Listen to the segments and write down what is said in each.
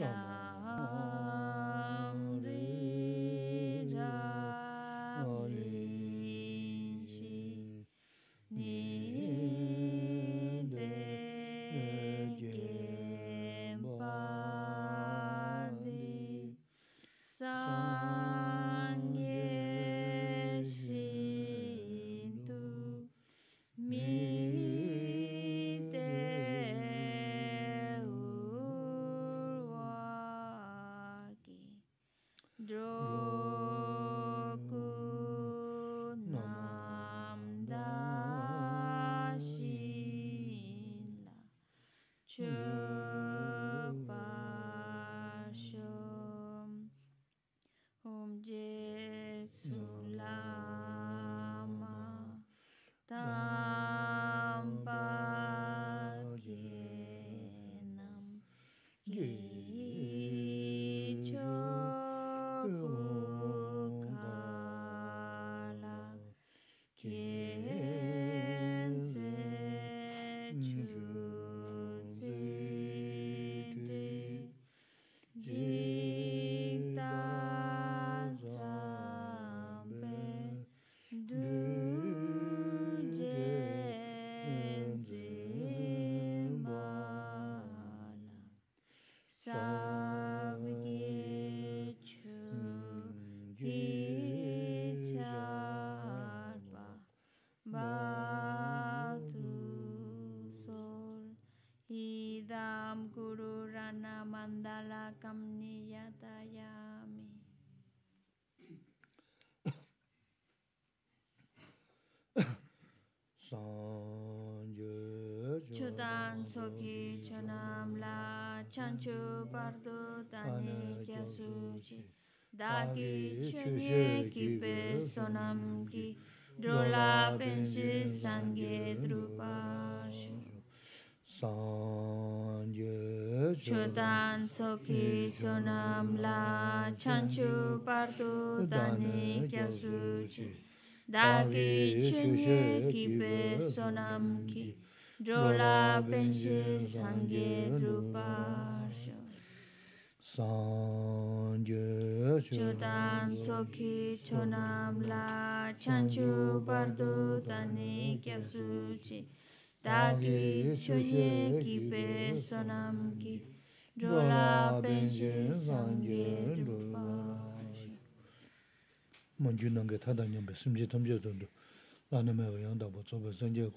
Yeah. Sansoki Chanam La Chancho Pardo Tani Kyasuchi Daki Chunye Kipe Sonam Ki Drola Penshi Sangye Drupashu Sanje Chodan Soki Chonam La Chancho Pardo Tani Kyasuchi Daki Chunye Kipe Sonam Ki Jola penche sangye drupa sho. Sangye chodam soki chonam la chanchu bardo tani kyasu chi. Dagi choye sonam ki. sangye simje tamje tsobe sangye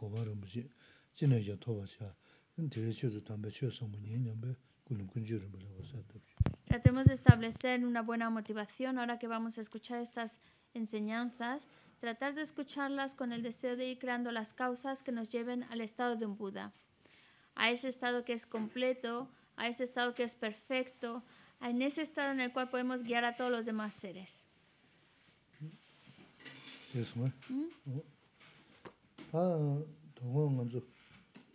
Tratemos de establecer una buena motivación ahora que vamos a escuchar estas enseñanzas, tratar de escucharlas con el deseo de ir creando las causas que nos lleven al estado de un Buda, a ese estado que es completo, a ese estado que es perfecto, en ese estado en el cual podemos guiar a todos los demás seres.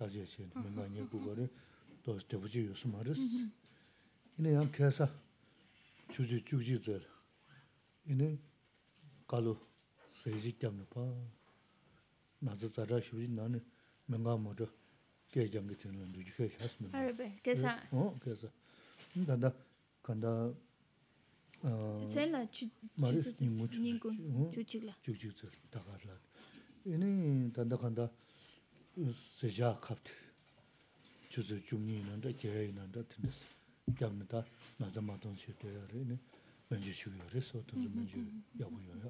다지에 신 메모니 또 대부지 요스마르스 이네 양 계사 주주 주지들 이네 가루 세지 때문에 봐 나자 자라 쉬지 나는 뭔가 뭐죠 계정 같은 건 주지게 하스면 아베 계사 어 계사 근데 간다 제가 주 주지 님고 주지라 주지들 다 갈라 이네 단다 간다 sèzhá káp tí tsú tsú chungyí nándá, kéyáyí nándá tí tí tí sá káp mítá náza mátón síté yá ré ni ménchí xú yó ré sò tí tí ménchí yá hu yó yá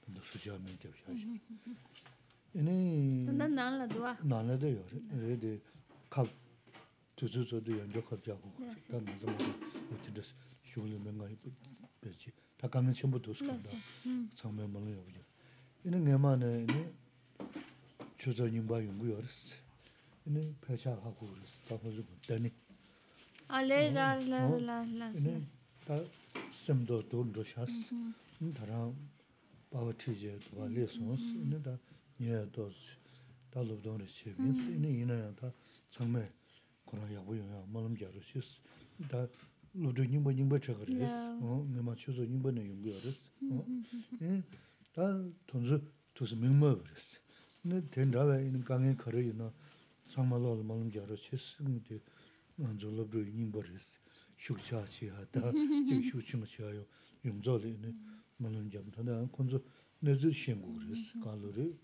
tí tí su chá ménchí yá xá xá yé ní tán nán lá dhuá chūzā nyingbā yungu yōrīs, inī pēchā rā kū rīs, tā khu rīs dāni. A lē rā rā rā rā rā rā. Inī tā sīm dō dōn rō shās, inī tā rā bāwa chī jē dōwa lē sōns, inī tā nyē dō sī, tā lō dōn rī chē bīns, inī inā yā tā tsāng yungu 네 된다베 있는 강에 걸어 있는 상마로 얼마는 자로 쳤습니다. 만졸럽도 있는 버렸어. 지금 숙침 쳐요. 용절이네. 만은 잡다. 나 콘조 내주 신고를스 갈로리.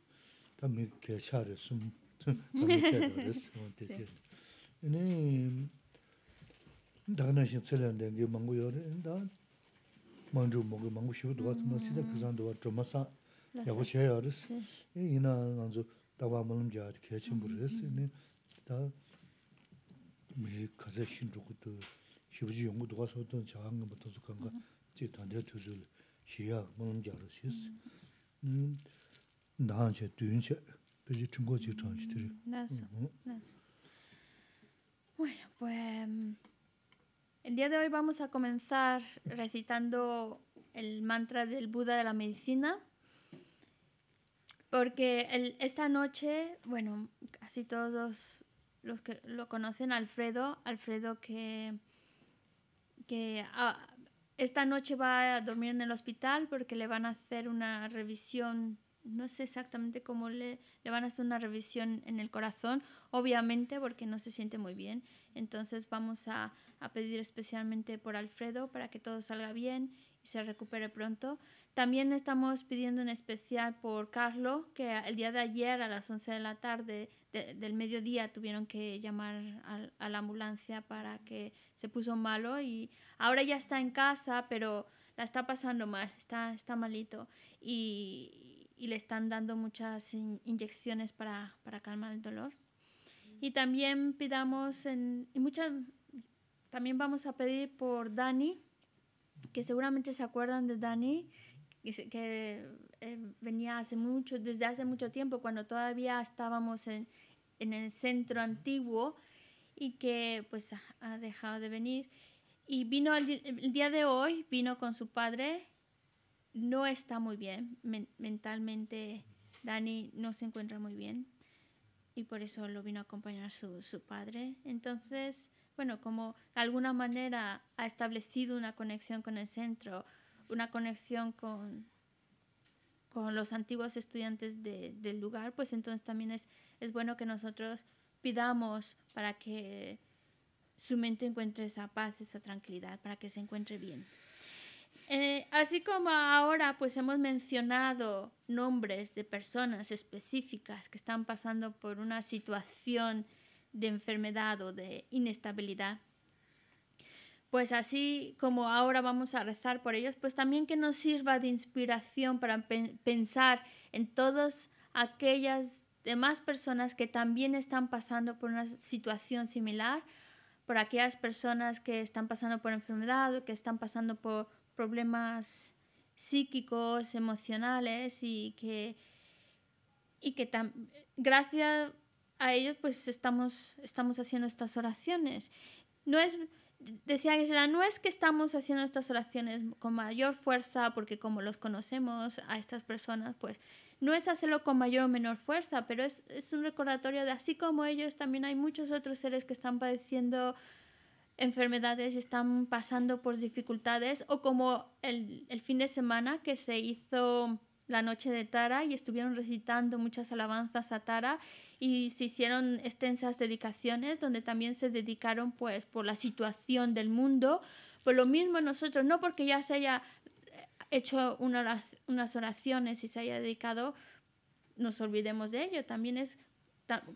다 밑에 샤르스. 밑에 버렸어. 네. 다나신 целенден 망고요. 만주 먹고 망고 쉬고도 같은 맛이다. 그 산도 좀 Bueno, pues el día de hoy vamos a comenzar recitando el mantra del Buda de la Medicina. Porque el, esta noche, bueno, casi todos los, que lo conocen, Alfredo, Alfredo que, ah, esta noche va a dormir en el hospital porque le van a hacer una revisión, no sé exactamente cómo le, van a hacer una revisión en el corazón, obviamente porque no se siente muy bien. Entonces vamos a, a pedir especialmente por Alfredo para que todo salga bien se recupere pronto. También estamos pidiendo en especial por Carlos, que el día de ayer a las 11 de la tarde del mediodía tuvieron que llamar a, a, la ambulancia para que se puso malo y ahora ya está en casa, pero la está pasando mal, está, está malito y, y le están dando muchas inyecciones para, para, calmar el dolor. Y también pidamos, en, y muchas, también vamos a pedir por Dani, que seguramente se acuerdan de Dani, que, eh, venía hace mucho, desde hace mucho tiempo, cuando todavía estábamos en, el centro antiguo y que pues ha, dejado de venir. Y vino el, día de hoy, vino con su padre, no está muy bien, mentalmente Dani no se encuentra muy bien y por eso lo vino a acompañar su, su padre. Entonces, bueno, como de alguna manera ha establecido una conexión con el centro, una conexión con, con los antiguos estudiantes del lugar, pues entonces también es, es bueno que nosotros pidamos para que su mente encuentre esa paz, esa tranquilidad, para que se encuentre bien. Eh, así como ahora pues hemos mencionado nombres de personas específicas que están pasando por una situación de enfermedad o de inestabilidad. Pues así como ahora vamos a rezar por ellos, pues también que nos sirva de inspiración para pensar en todas aquellas demás personas que también están pasando por una situación similar, por aquellas personas que están pasando por enfermedad que están pasando por problemas psíquicos, emocionales y que, y que gracias a ellos pues estamos, estamos haciendo estas oraciones. No es, decía que no es que estamos haciendo estas oraciones con mayor fuerza porque como los conocemos a estas personas, pues no es hacerlo con mayor o menor fuerza, pero es, un recordatorio de así como ellos, también hay muchos otros seres que están padeciendo enfermedades están pasando por dificultades o como el, el, fin de semana que se hizo la noche de Tara y estuvieron recitando muchas alabanzas a Tara y se hicieron extensas dedicaciones donde también se dedicaron pues por la situación del mundo. Por lo mismo nosotros, no porque ya se haya hecho una, unas oraciones y se haya dedicado, nos olvidemos de ello. También es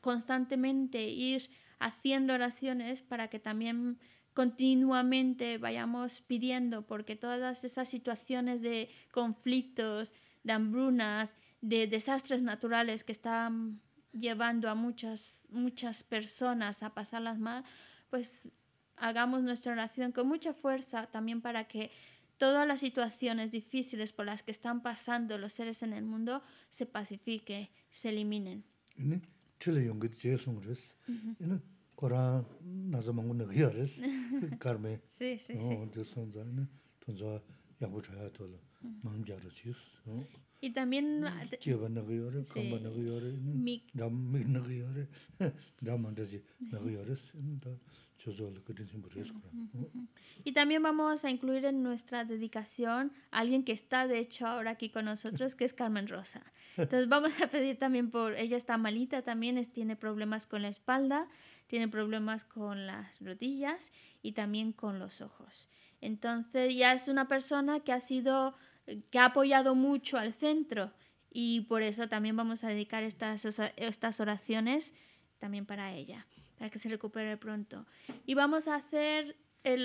constantemente ir haciendo oraciones para que también continuamente vayamos pidiendo, porque todas esas situaciones de conflictos, de hambrunas, de desastres naturales que están llevando a muchas, muchas personas a pasarlas mal, pues hagamos nuestra oración con mucha fuerza también para que todas las situaciones difíciles por las que están pasando los seres en el mundo se pacifiquen, se eliminen. Y también... Mm, y también vamos a incluir en nuestra dedicación a alguien que está de hecho ahora aquí con nosotros, que es Carmen Rosa. Entonces vamos a pedir también por... Ella está malita también, tiene problemas con la espalda, tiene problemas con las rodillas y también con los ojos. Entonces ya es una persona que ha sido que ha apoyado mucho al centro y por eso también vamos a dedicar estas, estas oraciones también para ella, para que se recupere pronto. Y vamos a hacer el...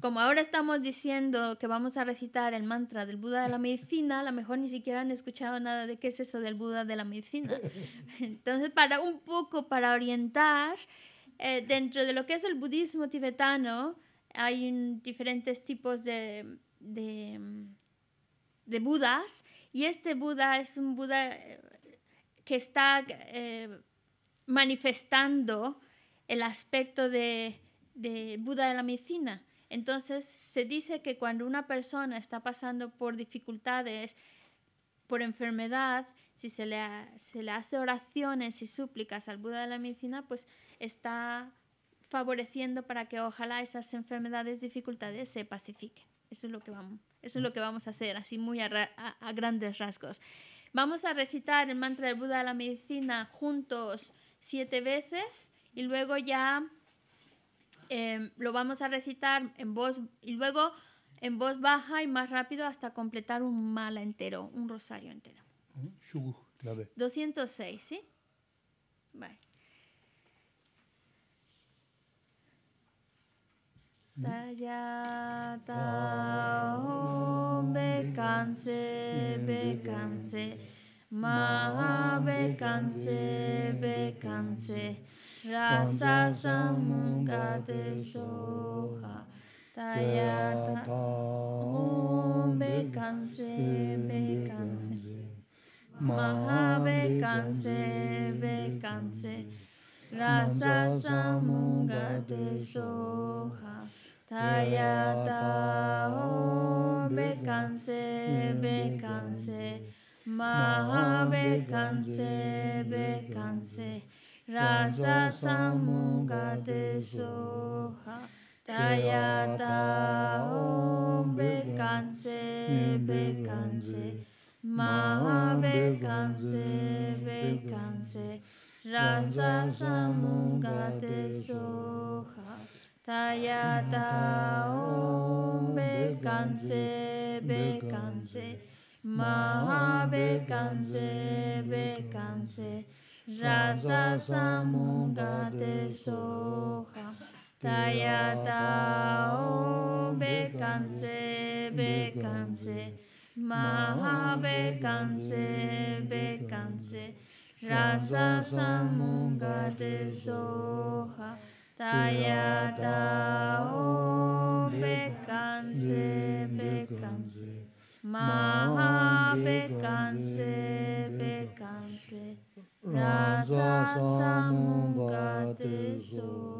como ahora estamos diciendo que vamos a recitar el mantra del Buda de la medicina, a lo mejor ni siquiera han escuchado nada de qué es eso del Buda de la medicina. Entonces, para un poco, para orientar, eh, dentro de lo que es el budismo tibetano, hay diferentes tipos de, Budas y este Buda es un Buda eh, que está eh, manifestando el aspecto de, de Buda de la medicina. Entonces, se dice que cuando una persona está pasando por dificultades, por enfermedad, si se le, hace oraciones y súplicas al Buda de la medicina, pues está favoreciendo para que ojalá esas enfermedades, dificultades se pacifiquen. Eso es lo que vamos, eso es lo que vamos a hacer, así muy a grandes rasgos. Vamos a recitar el mantra del Buda de la medicina juntos siete veces y luego ya Em, lo vamos a recitar en voz y luego en voz baja y más rápido hasta completar un mala entero, un rosario entero. 206, ¿sí? Vale rasa samungate soha tayata om canse bekanse canse bekanse canse. rasa samungate soha tayata om be canse. maha canse be canse. rasa samugate soha tayata om bekanse bekanse maha bekanse bekanse rasa samugate soha tayata om bekanse bekanse maha bekanse bekanse, bekanse Rasa Samunga de Soha Tayata Om Bekanse Bekanse Maha Bekanse Bekanse Rasa Samunga de Soha Tayata Om Bekanse Bekanse Maha Bekanse Bekanse Rasa Samungate Sor.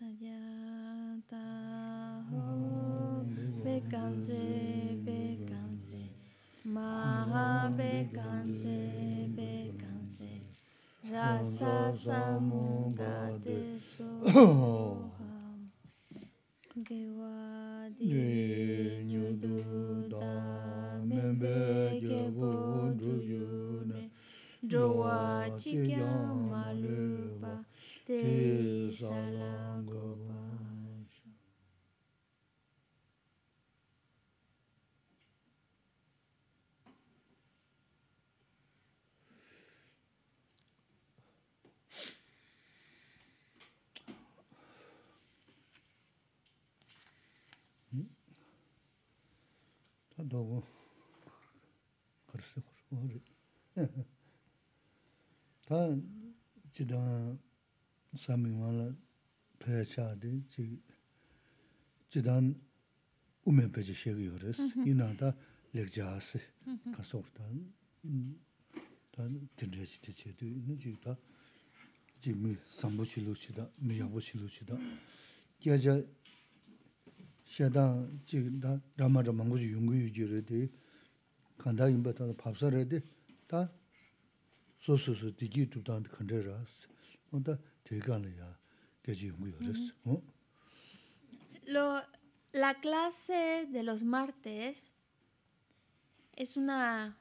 Taho Bekanse Bekanse Te Salam 도고 글쎄 모르 다 지다 사미만라 페샤데 지 지단 우메베지 셰기오레스 이나다 렉자스 가서르탄 단 딘레시티 제도 있는 지미 삼보실로시다 미야보실로시다 기아자 la clase de los martes es una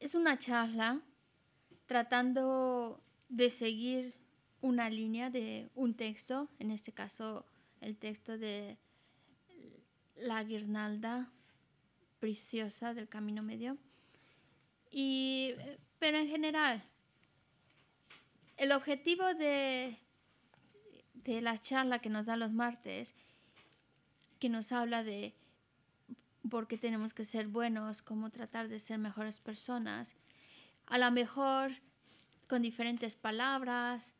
es una charla tratando de seguir una línea de un texto, en este caso el texto de la guirnalda preciosa del camino medio. Y, pero en general, el objetivo de, de la charla que nos da los martes, que nos habla de por qué tenemos que ser buenos, cómo tratar de ser mejores personas, a lo mejor con diferentes palabras,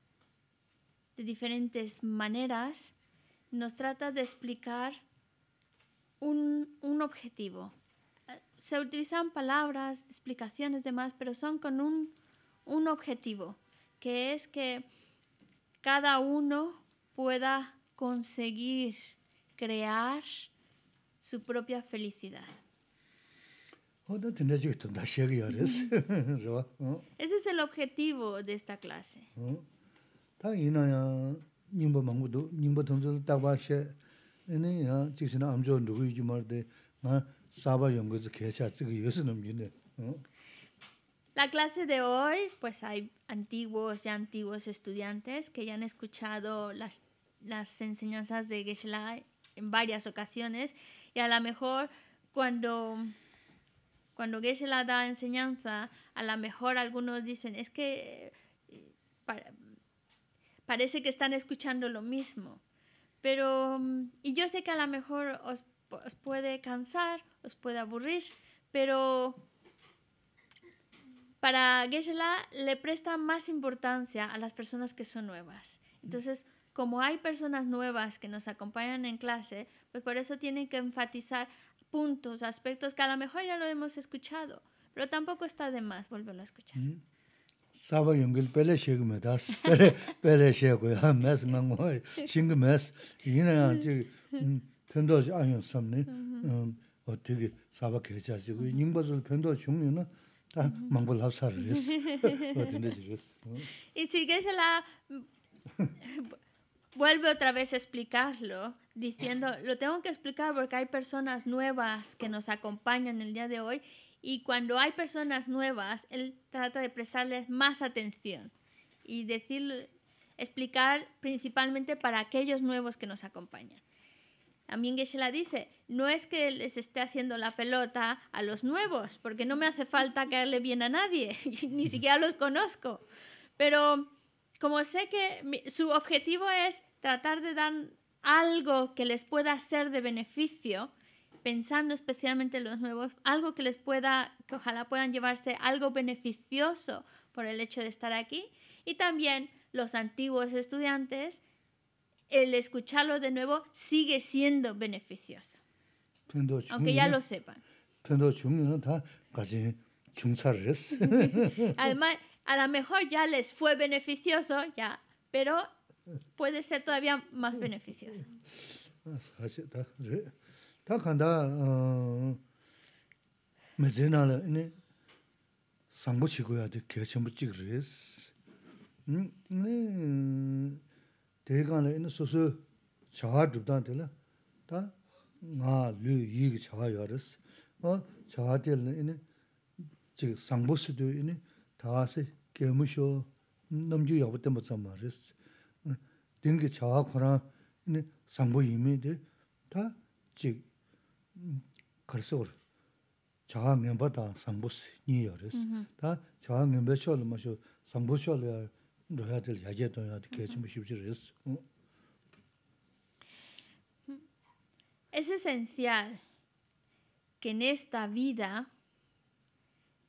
de diferentes maneras, nos trata de explicar un, objetivo. Eh, se utilizan palabras, explicaciones, demás, pero son con un, un objetivo, que es que cada uno pueda conseguir crear su propia felicidad. Oh, Ese es el objetivo de esta clase. La clase de hoy, pues hay antiguos y antiguos estudiantes que ya han escuchado las, las enseñanzas de Geshe-la en varias ocasiones y a lo mejor cuando cuando Geshe-la da enseñanza, a lo mejor algunos dicen, es que eh, para, parece que están escuchando lo mismo. Pero, mm, y yo sé que a lo mejor os, puede cansar, os puede aburrir, pero para geshe le presta más importancia a las personas que son nuevas. Mm. Entonces, como hay personas nuevas que nos acompañan en clase, pues por eso tienen que enfatizar puntos, aspectos que a lo mejor ya lo hemos escuchado, pero tampoco está de más volverlo a escuchar. Mm. Y si quieres, vuelve otra vez a explicarlo, diciendo, lo tengo que explicar porque hay personas nuevas que nos acompañan el día de hoy y cuando hay personas nuevas, él trata de prestarles más atención y decir, explicar principalmente para aquellos nuevos que nos acompañan. También la dice, no es que les esté haciendo la pelota a los nuevos, porque no me hace falta caerle bien a nadie, ni siquiera los conozco. Pero como sé que su objetivo es tratar de dar algo que les pueda ser de beneficio, pensando especialmente en los nuevos, algo que les pueda, que ojalá puedan llevarse algo beneficioso por el hecho de estar aquí. Y también los antiguos estudiantes, el escucharlo de nuevo sigue siendo beneficioso. Aunque ya lo sepan. a lo mejor ya les fue beneficioso, ya, pero puede ser todavía más beneficioso. Ah, Tā kāndā mē zēnā nā sāngbō shī guyā dē kēchā mbō chīg rē ss. Tē kāndā nā sū sū chāa dūbdā nā tā ngā, lū, yī kī chāa yā rē ss. Mō chāa tē lā nā chīg sāngbō tā nām yā bō tē tsā khurā sāngbō yī mē tā Es esencial que en esta vida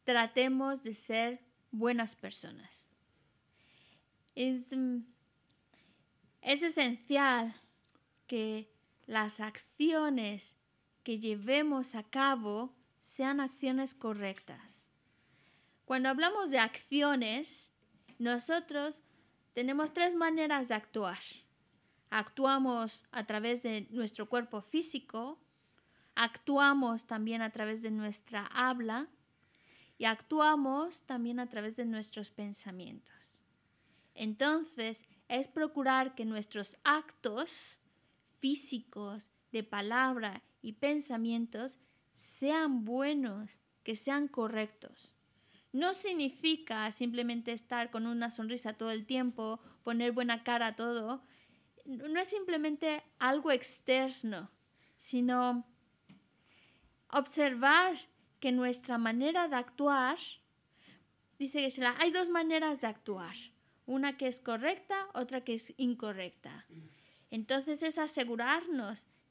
tratemos de ser buenas personas. Es mm, esencial que las acciones que llevemos a cabo sean acciones correctas. Cuando hablamos de acciones, nosotros tenemos tres maneras de actuar. Actuamos a través de nuestro cuerpo físico, actuamos también a través de nuestra habla y actuamos también a través de nuestros pensamientos. Entonces, es procurar que nuestros actos físicos, de palabra y pensamientos sean buenos, que sean correctos. No significa simplemente estar con una sonrisa todo el tiempo, poner buena cara a todo. No es simplemente algo externo, sino observar que nuestra manera de actuar, dice que hay dos maneras de actuar, una que es correcta, otra que es incorrecta. Entonces es asegurarnos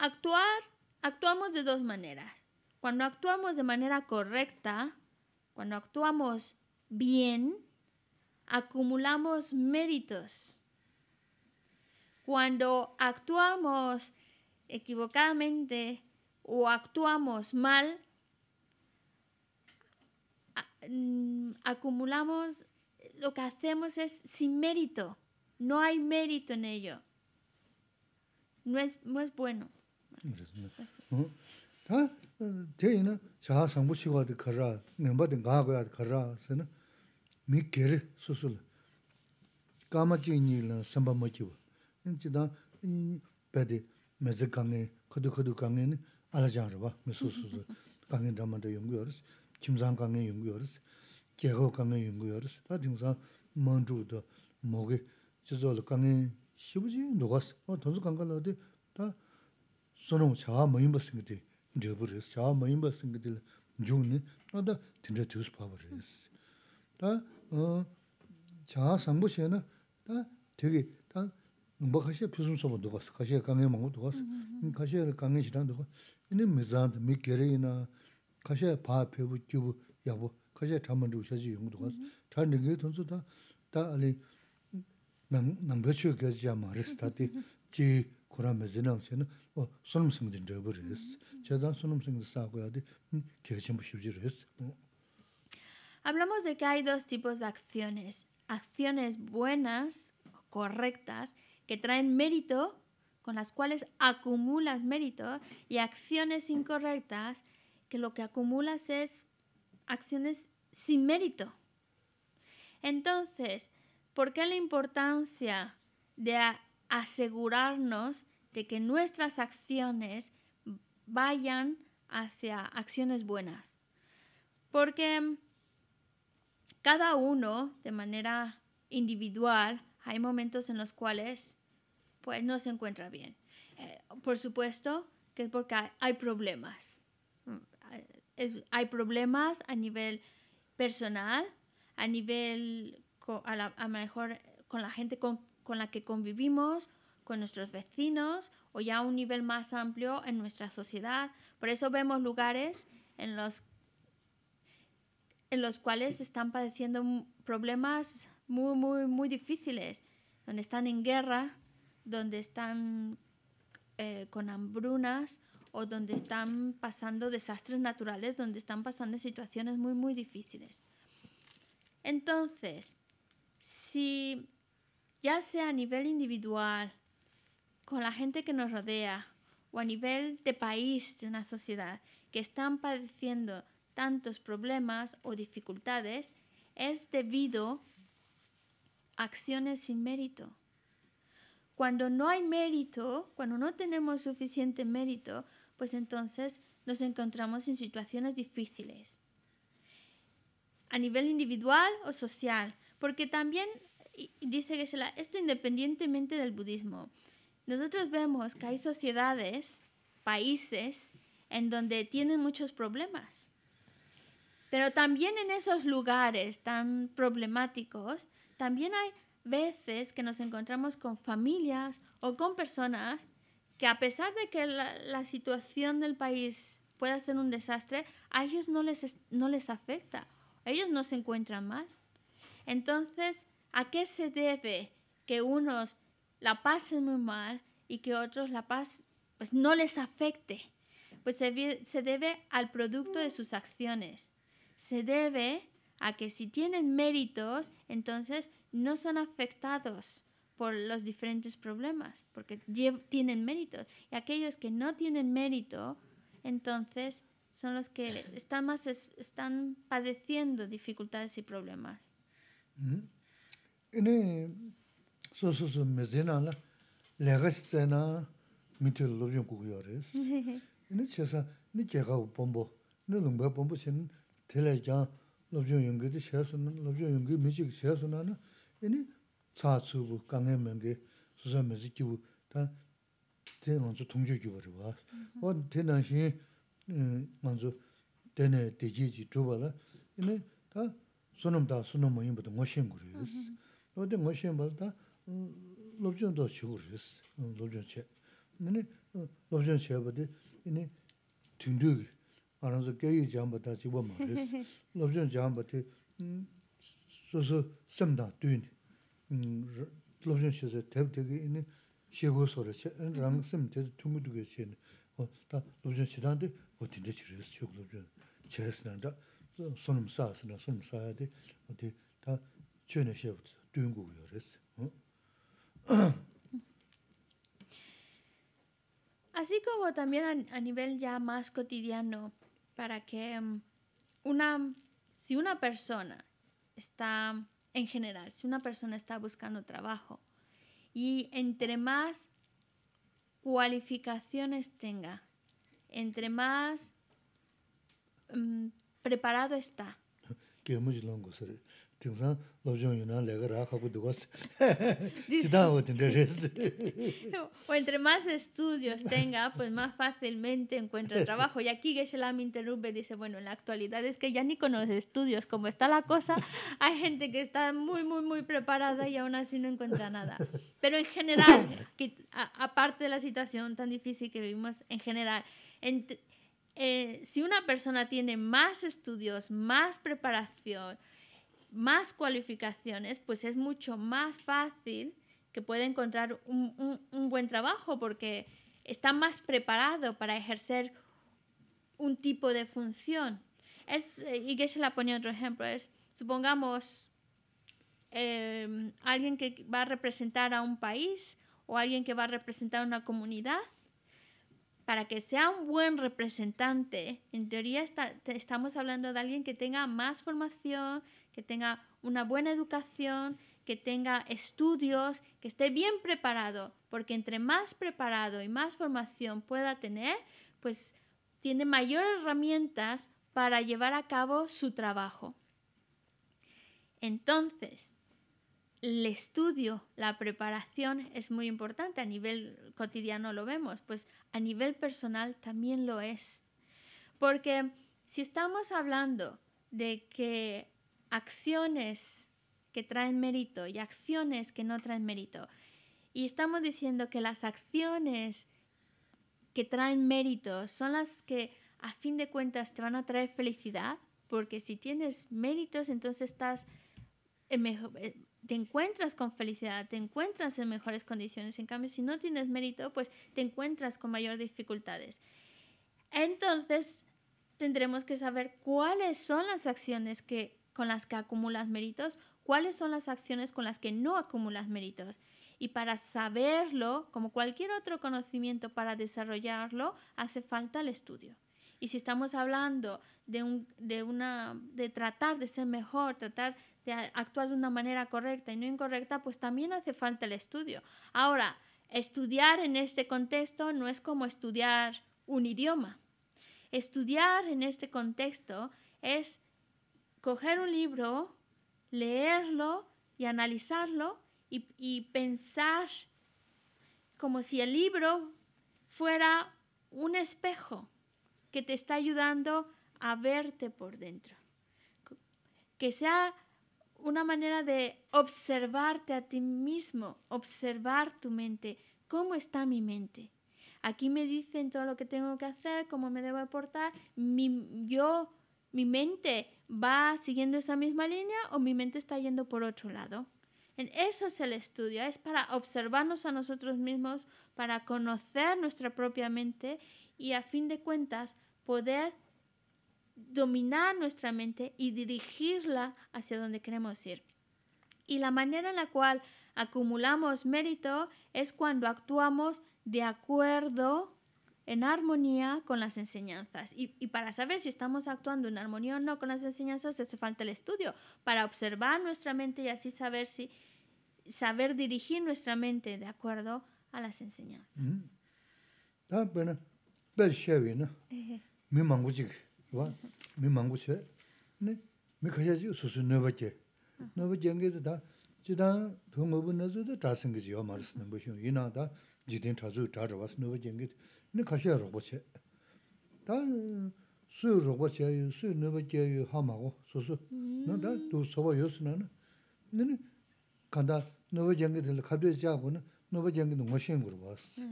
Actuar, actuamos de dos maneras. Cuando actuamos de manera correcta, cuando actuamos bien, acumulamos méritos. Cuando actuamos equivocadamente o actuamos mal, mm, acumulamos, lo que hacemos es sin mérito, no hay mérito en ello, no es, no es bueno. ᱛᱟ ᱛᱮᱭᱱᱟ ᱪᱟᱦᱟ ᱥᱟᱢᱵᱩᱥᱤ ᱜᱚᱫ ᱠᱷᱟᱨᱟ ᱱᱮᱢᱵᱟᱫᱤᱱ ᱜᱟᱦᱟ ᱜᱚᱭᱟᱫ ᱠᱷᱟᱨᱟ ᱥᱮᱱᱟ ᱢᱤᱠᱮᱨ ᱛᱟᱱᱟ ᱥᱩᱥᱩᱱ ᱛᱟᱱᱟ ᱥᱩᱥᱩᱱ ᱛᱟᱱᱟ ᱥᱩᱥᱩᱱ ᱛᱟᱱᱟ ᱥᱩᱥᱩᱱ ᱛᱟᱱᱟ ᱥᱩᱥᱩᱱ ᱛᱟᱱᱟ ᱥᱩᱥᱩᱱ ᱛᱟᱱᱟ ᱥᱩᱥᱩᱱ ᱛᱟᱱᱟ ᱥᱩᱥᱩᱱ ᱛᱟᱱᱟ ᱥᱩᱥᱩᱱ ᱛᱟᱱᱟ ᱥᱩᱥᱩᱱ ᱛᱟᱱᱟ ᱥᱩᱥᱩᱱ ᱛᱟᱱᱟ sunung chaa mayimba singdi dhibiris, chaa mayimba singdi dhungni, nanda tindra dhiyus pabiris. Da chaa uh, sangbu xe na, da tegi, da nungba khashiya pyusum soba dhugas, khashiya kangiya mangu dhugas, mm-hmm. khashiya kangiya shirang dhugas, ini mizant, mi geriyi na, khashiya paa pibu, gyubu, yabu, khashiya chamandru shaji yungu dhugas, chaa mm-hmm. nyingi da, da ali, Hablamos de que hay dos tipos de acciones, acciones buenas, correctas, que traen mérito, con las cuales acumulas mérito, y acciones incorrectas, que lo que acumulas es acciones sin mérito. Entonces, ¿por qué la importancia de asegurarnos de que nuestras acciones vayan hacia acciones buenas. Porque cada uno, de manera individual, hay momentos en los cuales pues no se encuentra bien. Eh, por supuesto que es porque hay, problemas. Mm, hay problemas a nivel personal, a nivel, a, la, a mejor con la gente con con la que convivimos, con nuestros vecinos o ya a un nivel más amplio en nuestra sociedad. Por eso vemos lugares en los, en los cuales están padeciendo problemas muy, muy, muy difíciles, donde están en guerra, donde están eh, con hambrunas o donde están pasando desastres naturales, donde están pasando situaciones muy, muy difíciles. Entonces, si ya sea a nivel individual, con la gente que nos rodea o a nivel de país, de una sociedad, que están padeciendo tantos problemas o dificultades, es debido a acciones sin mérito. Cuando no hay mérito, cuando no tenemos suficiente mérito, pues entonces nos encontramos en situaciones difíciles, a nivel individual o social, porque también y dice que esto independientemente del budismo. Nosotros vemos que hay sociedades, países, en donde tienen muchos problemas. Pero también en esos lugares tan problemáticos, también hay veces que nos encontramos con familias o con personas que a pesar de que la, situación del país pueda ser un desastre, a ellos no les, no les afecta, ellos no se encuentran mal. Entonces, ¿A qué se debe que unos la pasen muy mal y que otros la pasen, pues no les afecte? Pues se, debe al producto de sus acciones. Se debe a que si tienen méritos, entonces no son afectados por los diferentes problemas, porque tienen méritos. Y aquellos que no tienen mérito, entonces son los que están más están padeciendo dificultades y problemas. Mm-hmm. Ine so so so mezena la lega stena mitu lobjung ku yores. Ine chesa ni kega u bombo, ni lumba bombo sin tele ja lobjung yungge di chesa na lobjung yungge mechi ki chesa na na ine tsa tsu bu kange 손음 so so mezi ki bu ta mm-hmm. O chubala 어디 머신 벌다 로브존도 치우르스 로브존체 네네 로브존체 어디 이네 튕두 아라서 깨이 잠바다 집어 말레스 로브존 잠바티 소소 섬다 뒤인 음 로브존 시에서 대비되게 이네 시고 소르체 랑슴 데 퉁두게 시네 어다 로브존 시단데 어디데 치르스 치우 로브존 체스난다 손음사스나 손음사야데 어디 다 쳔에 시에부터 Así como también a, nivel ya más cotidiano, para que em, una, si una persona está, en general, si una persona está buscando trabajo y entre más cualificaciones tenga, entre más em, preparado está. O entre más estudios tenga, pues más fácilmente encuentra trabajo. Y aquí geshe me interrumpe, dice, bueno, en la actualidad es que ya ni con los estudios, como está la cosa, hay gente que está muy, muy, muy preparada y aún así no encuentra nada. Pero en general, aparte de la situación tan difícil que vivimos, en general, eh, si una persona tiene más estudios, más preparación, más cualificaciones, pues es mucho más fácil que pueda encontrar un, buen trabajo porque está más preparado para ejercer un tipo de función. Es, y se la pone otro ejemplo, es, supongamos, em, alguien que va a representar a un país o alguien que va a representar a una comunidad, para que sea un buen representante, en teoría estamos hablando de alguien que tenga más formación, que tenga una buena educación, que tenga estudios, que esté bien preparado, porque entre más preparado y más formación pueda tener, pues tiene mayores herramientas para llevar a cabo su trabajo. Entonces, el estudio, la preparación es muy importante, a nivel cotidiano lo vemos, pues a nivel personal también lo es. Porque si estamos hablando de que acciones que traen mérito y acciones que no traen mérito. Y estamos diciendo que las acciones que traen mérito son las que a fin de cuentas te van a traer felicidad, porque si tienes méritos, entonces estás eh, te encuentras con felicidad, te encuentras en mejores condiciones. En cambio, si no tienes mérito, pues te encuentras con mayores dificultades. Entonces, tendremos que saber cuáles son las acciones que con las que acumulas méritos, cuáles son las acciones con las que no acumulas méritos. Y para saberlo, como cualquier otro conocimiento para desarrollarlo, hace falta el estudio. Y si estamos hablando de, una, de tratar de ser mejor, tratar de actuar de una manera correcta y no incorrecta, pues también hace falta el estudio. Ahora, estudiar en este contexto no es como estudiar un idioma. Estudiar en este contexto es coger un libro, leerlo y analizarlo y, pensar como si el libro fuera un espejo que te está ayudando a verte por dentro. Que sea una manera de observarte a ti mismo, observar tu mente, cómo está mi mente. Aquí me dicen todo lo que tengo que hacer, cómo me debo portar, mi, yo mi mente va siguiendo esa misma línea o mi mente está yendo por otro lado. En eso es el estudio, es para observarnos a nosotros mismos, para conocer nuestra propia mente y a fin de cuentas poder dominar nuestra mente y dirigirla hacia donde queremos ir. Y la manera en la cual acumulamos mérito es cuando actuamos de acuerdo en armonía con las enseñanzas. Y, y, para saber si estamos actuando en armonía o no con las enseñanzas hace falta el estudio, para observar nuestra mente y así saber si saber dirigir nuestra mente de acuerdo a las enseñanzas. Mm. Ah, bueno. Pero chévere, ¿no? Mi mango ¿va? Mi mango ¿Ne? Mi kaya ji su su nueva che. Ah. Nueva jenge da. Chidan thongo bu nazu da tasang ji yo marsne bu shu. Ina jidin chazu dhaja wasi nuwa jingi, ni kashiya rukba che. Da sui rukba che yu, sui nuwa che yu hama go, su su, na da du soba yu suna na. Nini kanda nuwa jingi dhili khadwe zhaa go na, nuwa jingi dhili ngoshin gu rukba wasi.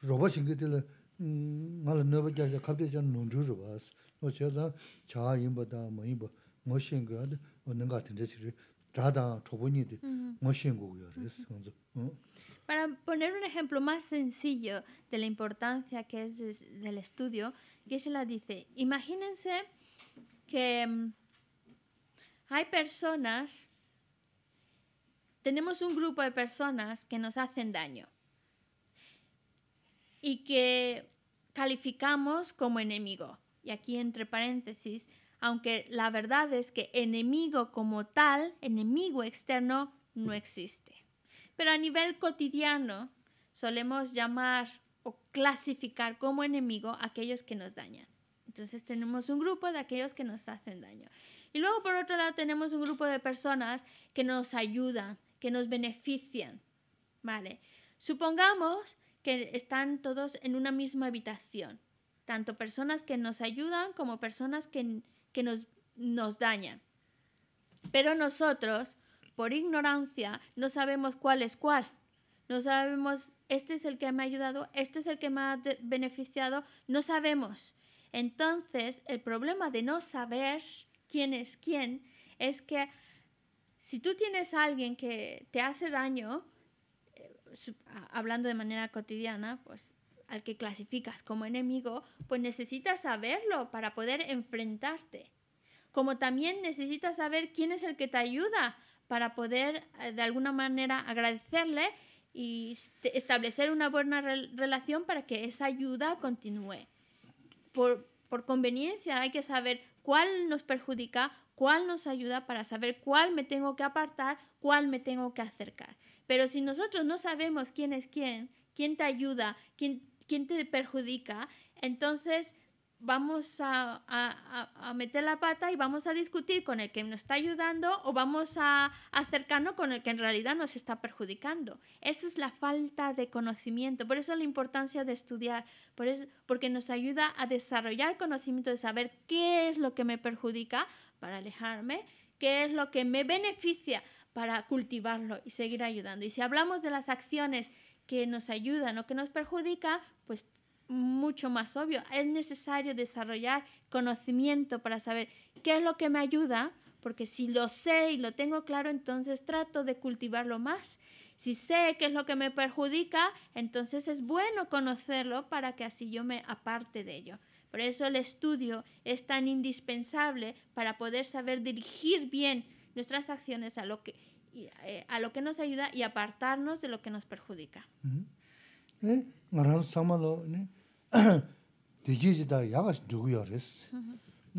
Rukba ngala nuwa jaya khadwe zhaa nungzhu rukba wasi. Ngo Para poner un ejemplo más sencillo de la importancia que es del estudio, que dice, imagínense que mm, hay personas, tenemos un grupo de personas que nos hacen daño y que calificamos como enemigo. Y aquí entre paréntesis, aunque la verdad es que enemigo como tal, enemigo externo, no existe. Pero a nivel cotidiano solemos llamar o clasificar como enemigo aquellos que nos dañan. Entonces tenemos un grupo de aquellos que nos hacen daño. Y luego por otro lado tenemos un grupo de personas que nos ayudan, que nos benefician. Vale. Supongamos que están todos en una misma habitación, tanto personas que nos ayudan como personas que nos, nos dañan. Pero nosotros, por ignorancia, no sabemos cuál es cuál. No sabemos, este es el que me ha ayudado, este es el que me ha beneficiado, no sabemos. Entonces, el problema de no saber quién es quién es que si tú tienes a alguien que te hace daño, eh, hablando de manera cotidiana, pues al que clasificas como enemigo, pues necesitas saberlo para poder enfrentarte. Como también necesitas saber quién es el que te ayuda para poder eh, de alguna manera agradecerle y este, establecer una buena relación para que esa ayuda continúe. Por, por conveniencia hay que saber cuál nos perjudica, cuál nos ayuda para saber cuál me tengo que apartar, cuál me tengo que acercar. Pero si nosotros no sabemos quién es quién, quién te ayuda, quién quién te perjudica, entonces vamos a, a, a, meter la pata y vamos a discutir con el que nos está ayudando o vamos a acercarnos con el que en realidad nos está perjudicando. Esa es la falta de conocimiento, por eso la importancia de estudiar, por porque nos ayuda a desarrollar conocimiento de saber qué es lo que me perjudica para alejarme, qué es lo que me beneficia para cultivarlo y seguir ayudando. Y si hablamos de las acciones que nos ayuda, no que nos perjudica, pues mucho más obvio. Es necesario desarrollar conocimiento para saber qué es lo que me ayuda, porque si lo sé y lo tengo claro, entonces trato de cultivarlo más. Si sé qué es lo que me perjudica, entonces es bueno conocerlo para que así yo me aparte de ello. Por eso el estudio es tan indispensable para poder saber dirigir bien nuestras acciones a lo que eh, a lo que nos ayuda y apartarnos de lo que nos perjudica.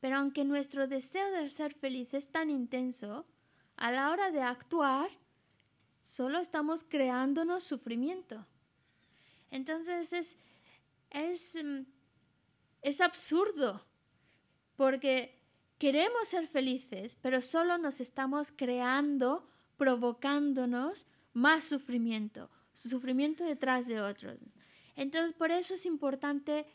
Pero aunque nuestro deseo de ser feliz es tan intenso, a la hora de actuar, solo estamos creándonos sufrimiento. Entonces es, mm, es absurdo, porque queremos ser felices, pero solo nos estamos creando, provocándonos más sufrimiento, sufrimiento detrás de otros. Entonces, por eso es importante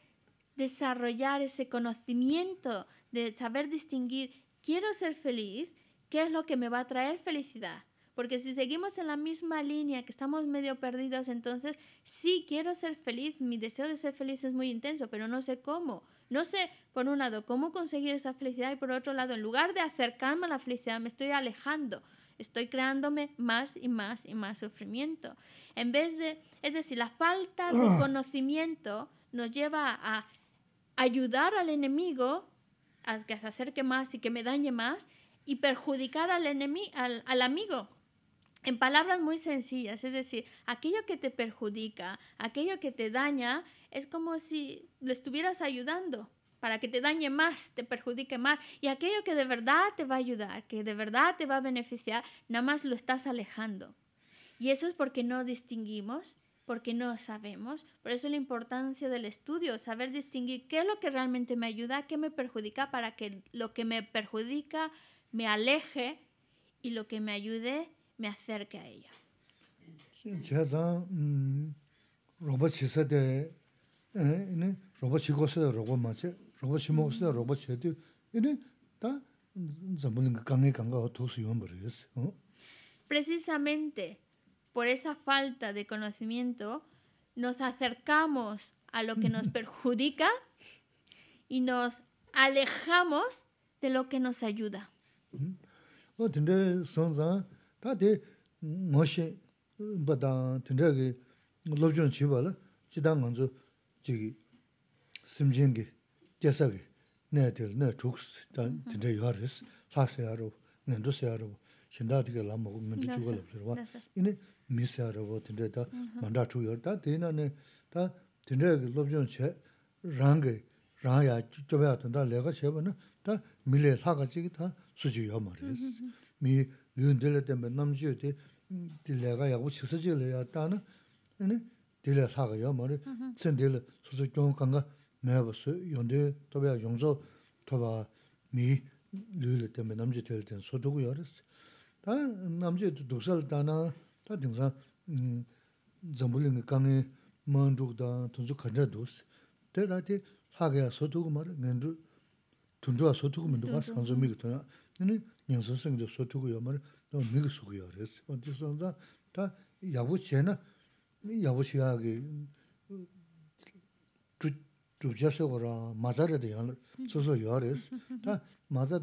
desarrollar ese conocimiento de saber distinguir, quiero ser feliz, ¿qué es lo que me va a traer felicidad? Porque si seguimos en la misma línea, que estamos medio perdidos, entonces sí quiero ser feliz, mi deseo de ser feliz es muy intenso, pero no sé cómo. No sé, por un lado, cómo conseguir esa felicidad y por otro lado, en lugar de acercarme a la felicidad, me estoy alejando. Estoy creándome más y más y más sufrimiento. En vez de, es decir, la falta de ah. conocimiento nos lleva a ayudar al enemigo que se acerque más y que me dañe más y perjudicar al enemigo, al, amigo. En palabras muy sencillas, es decir, aquello que te perjudica, aquello que te daña, es como si lo estuvieras ayudando para que te dañe más, te perjudique más. Y aquello que de verdad te va a ayudar, que de verdad te va a beneficiar, nada más lo estás alejando. Y eso es porque no distinguimos porque no sabemos. Por eso la importancia del estudio, saber distinguir qué es lo que realmente me ayuda, qué me perjudica, para que lo que me perjudica me aleje y lo que me ayude me acerque a ella. Precisamente, por esa falta de conocimiento, nos acercamos a lo que nos perjudica y nos alejamos de lo que nos ayuda. 미세 알아보 된다 다 만다 주여다 되나네 다 된다 로브존 체 랑게 랑야 쪼베 왔던다 내가 세번 다 미래 사가지기 다 수지여 말이스 미 윤들 때문에 남지여디 딜레가 야고 쳐서지려 왔다는 네 딜레 사가여 말이 센딜 수수 좀 간가 매버스 연대 도배 용서 도바 미 류를 때문에 남지 될땐 소득이 어렸어 다 남지 독살다나 Tā tīng sā zambulī ngā kāngi māng rūg dā tūnzu khañchā dūs. Tē tā tī hāga yā sō tūgu māra, ngā rū tūnzu wā sō tūgu māndu kā sāng zū mī gā tūna. Nī ngā sā sāng dā sō tūgu yā māra, nā mī yā rēs. tī tā rā rā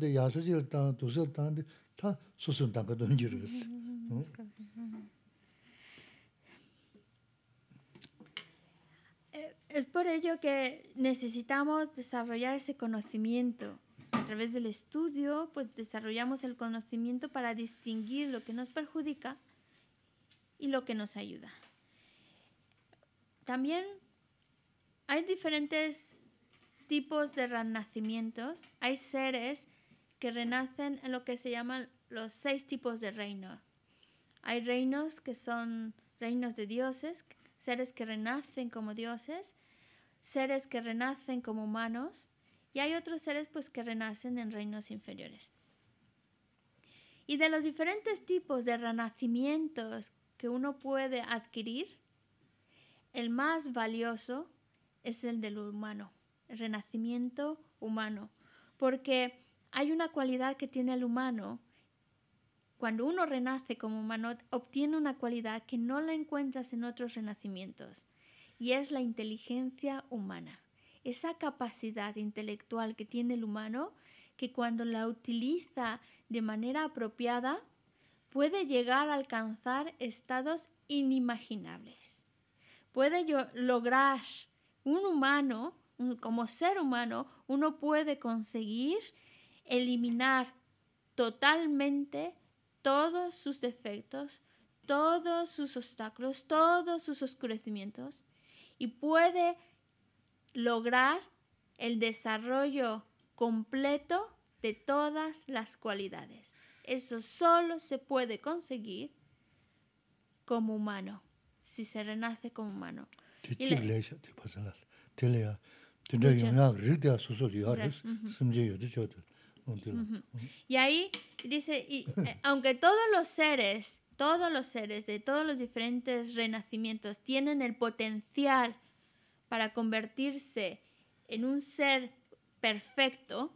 yā yā rēs. Tā tā Eh, es por ello que necesitamos desarrollar ese conocimiento. A través del estudio, pues desarrollamos el conocimiento para distinguir lo que nos perjudica y lo que nos ayuda. También hay diferentes tipos de renacimientos. Hay seres que renacen en lo que se llaman los seis tipos de reino. Hay reinos que son reinos de dioses, seres que renacen como dioses, seres que renacen como humanos y hay otros seres pues que renacen en reinos inferiores. Y de los diferentes tipos de renacimientos que uno puede adquirir, el más valioso es el del humano, el renacimiento humano, porque hay una cualidad que tiene el humano cuando uno renace como humano, obtiene una cualidad que no la encuentras en otros renacimientos, y es la inteligencia humana. Esa capacidad intelectual que tiene el humano, que cuando la utiliza de manera apropiada, puede llegar a alcanzar estados inimaginables. Puede lograr un humano, como ser humano, uno puede conseguir eliminar totalmente todos sus defectos, todos sus obstáculos, todos sus oscurecimientos y puede lograr el desarrollo completo de todas las cualidades. Eso solo se puede conseguir como humano, si se renace como humano. Y ahí dice, y, eh, aunque todos los seres, todos los seres de todos los diferentes renacimientos tienen el potencial para convertirse en un ser perfecto,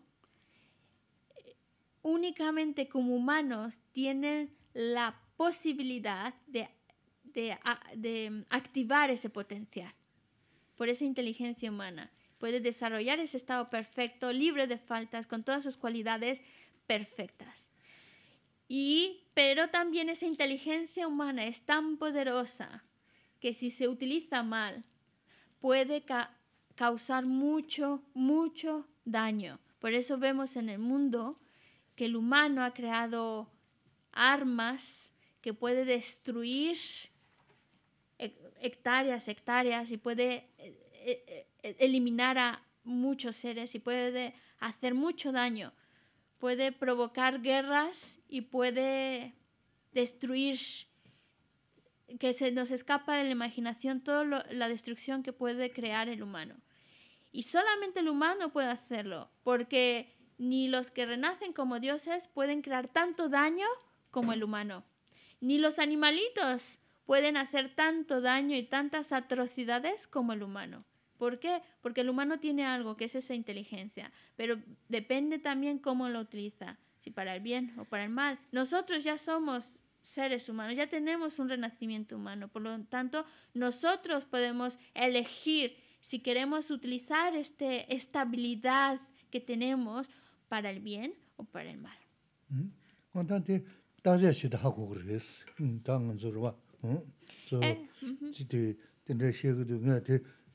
únicamente como humanos tienen la posibilidad de activar ese potencial por esa inteligencia humana. Puede desarrollar ese estado perfecto, libre de faltas, con todas sus cualidades perfectas. Y, pero también esa inteligencia humana es tan poderosa que si se utiliza mal puede causar mucho, mucho daño. Por eso vemos en el mundo que el humano ha creado armas que puede destruir hectáreas, hectáreas y puede eh, eh, e, eliminar a muchos seres y puede hacer mucho daño. Puede provocar guerras y puede destruir, que se nos escapa de la imaginación toda la destrucción que puede crear el humano. Y solamente el humano puede hacerlo, porque ni los que renacen como dioses pueden crear tanto daño como el humano. Ni los animalitos pueden hacer tanto daño y tantas atrocidades como el humano. ¿Por qué? Porque el humano tiene algo que es esa inteligencia, pero depende también cómo lo utiliza, si para el bien o para el mal. Nosotros ya somos seres humanos, ya tenemos un renacimiento humano, por lo tanto nosotros podemos elegir si queremos utilizar este, esta habilidad que tenemos para el bien o para el mal.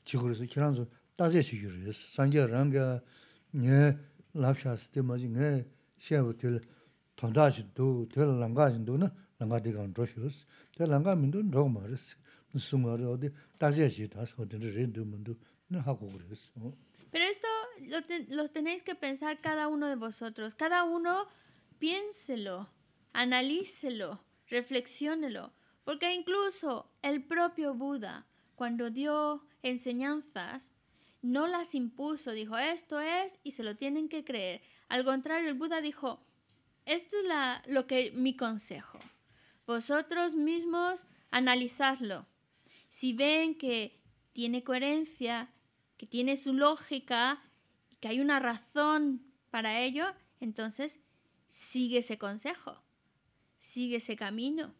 Pero esto lo, lo tenéis que pensar cada uno de vosotros. Cada uno piénselo, analícelo, reflexiónelo. Porque incluso el propio Buda, cuando dio enseñanzas, no las impuso, dijo esto es y se lo tienen que creer. Al contrario, el Buda dijo, esto es lo que mi consejo. Vosotros mismos analizarlo Si ven que tiene coherencia, que tiene su lógica, que hay una razón para ello, entonces sigue ese consejo, sigue ese camino.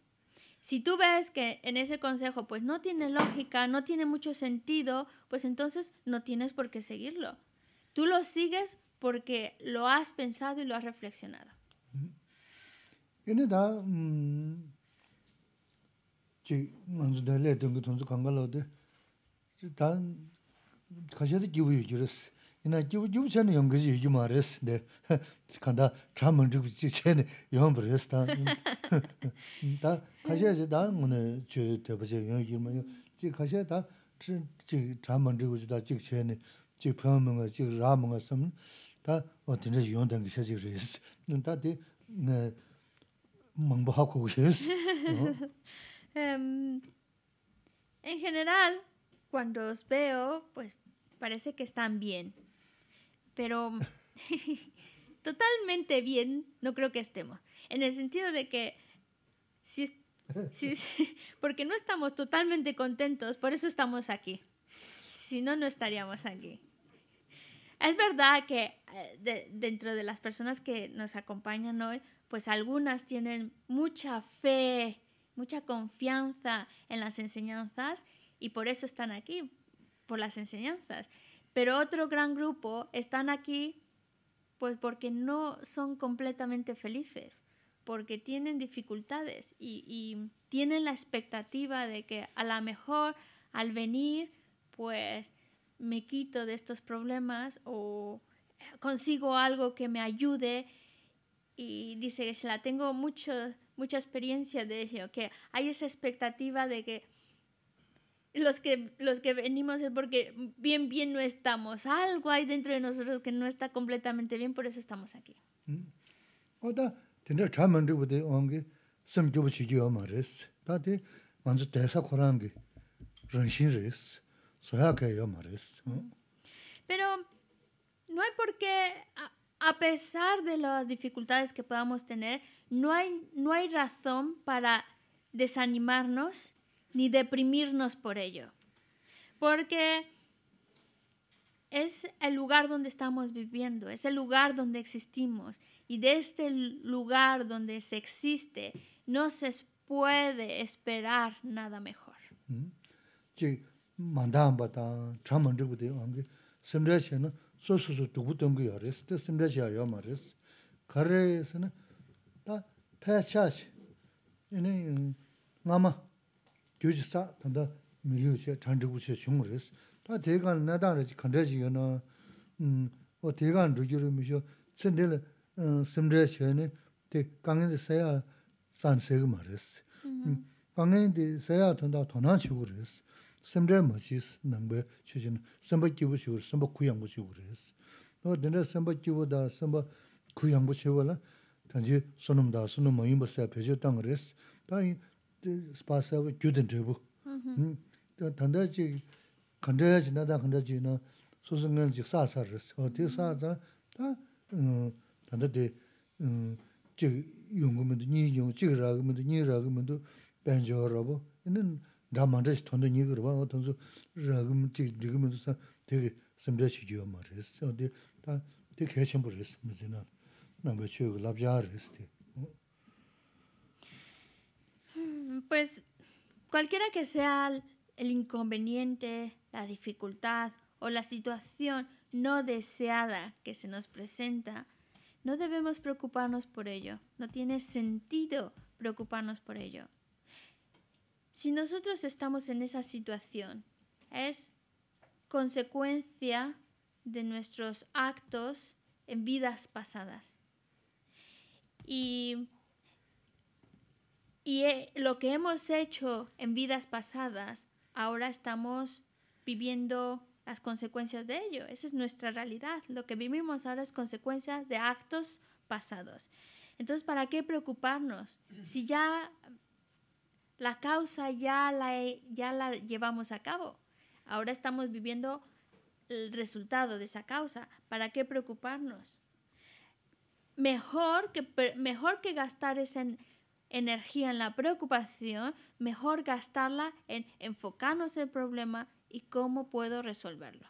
Si tú ves que en ese consejo pues no tiene lógica, no tiene mucho sentido, pues entonces no tienes por qué seguirlo. Tú lo sigues porque lo has pensado y lo has reflexionado. 이나 주주선은 연구지 이게 말했는데 간다 참은 주지 전에 연구를 다 가셔야지 다 문에 저 대버지 연구 뭐 가셔야 다 지금 참은 주지 다 지금 전에 지금 평면은 섬다 어떤 저 용된 그랬어. 다 뭔가 하고 음. 엔 제너럴 cuando os veo pues parece que están bien. pero totalmente bien no creo que estemos. En el sentido de que porque no estamos totalmente contentos, por eso estamos aquí. Si no, no estaríamos aquí. Es verdad que eh, dentro de las personas que nos acompañan hoy, pues algunas tienen mucha fe, mucha confianza en las enseñanzas y por eso están aquí, por las enseñanzas. Pero otro gran grupo están aquí pues porque no son completamente felices, porque tienen dificultades y, tienen la expectativa de que a lo mejor al venir pues me quito de estos problemas o eh, consigo algo que me ayude y dice que se la tengo mucho, mucha experiencia de ello, que hay esa expectativa de que los que, los que venimos es porque bien, bien no estamos. Algo hay dentro de nosotros que no está completamente bien, por eso estamos aquí. Pero no hay por qué, a, a pesar de las dificultades que podamos tener, no hay, no hay razón para desanimarnos ni deprimirnos por ello, porque es el lugar donde estamos viviendo, es el lugar donde existimos y de este lugar donde se existe no se puede esperar nada mejor. Mm-hmm. 교주사 단다 tānda mīliyō shē, chāndrīgū shē shūngu rēs. Tā tēgān nā tā rā chī kāndrā chī yō nā, wā tēgān rūgī rū mī shō, tsindrī lā simdrā chī yō nā, tē kāngiñ dī sāyā sān sē gā mā 스파서 규든 되고 음 던다지 컨트롤하지 나다 컨트롤지는 소승은 즉 사사서 어디 사자 다 던다지 음즉 용금도 니용 지그라금도 니라금도 벤저라고 얘는 담만데 돈도 니그로 와 돈서 라금 즉 지금도 사 되게 섬저시지요 말했어 어디 다 되게 해심부를 했는데 나 나가 쳐그 랍자르스 Pues cualquiera que sea el inconveniente, la dificultad o la situación no deseada que se nos presenta, no debemos preocuparnos por ello. No tiene sentido preocuparnos por ello. Si nosotros estamos en esa situación, es consecuencia de nuestros actos en vidas pasadas. Y y eh, lo que hemos hecho en vidas pasadas, ahora estamos viviendo las consecuencias de ello. Esa es nuestra realidad. Lo que vivimos ahora es consecuencia de actos pasados. Entonces, ¿para qué preocuparnos? Si ya la causa ya la, llevamos a cabo. Ahora estamos viviendo el resultado de esa causa. ¿Para qué preocuparnos? Mejor que, mejor que gastar ese, energía en la preocupación, mejor gastarla en enfocarnos el problema y cómo puedo resolverlo.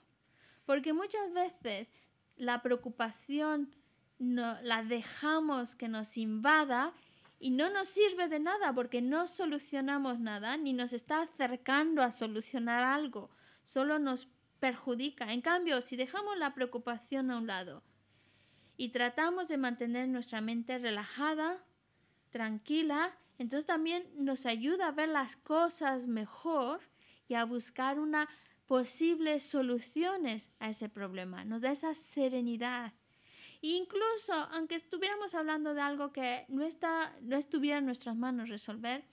Porque muchas veces la preocupación no, la dejamos que nos invada y no nos sirve de nada porque no solucionamos nada ni nos está acercando a solucionar algo, solo nos perjudica. En cambio, si dejamos la preocupación a un lado y tratamos de mantener nuestra mente relajada, tranquila, entonces también nos ayuda a ver las cosas mejor y a buscar una posibles soluciones a ese problema, nos da esa serenidad. incluso aunque estuviéramos hablando de algo que no, está, no estuviera en nuestras manos resolver,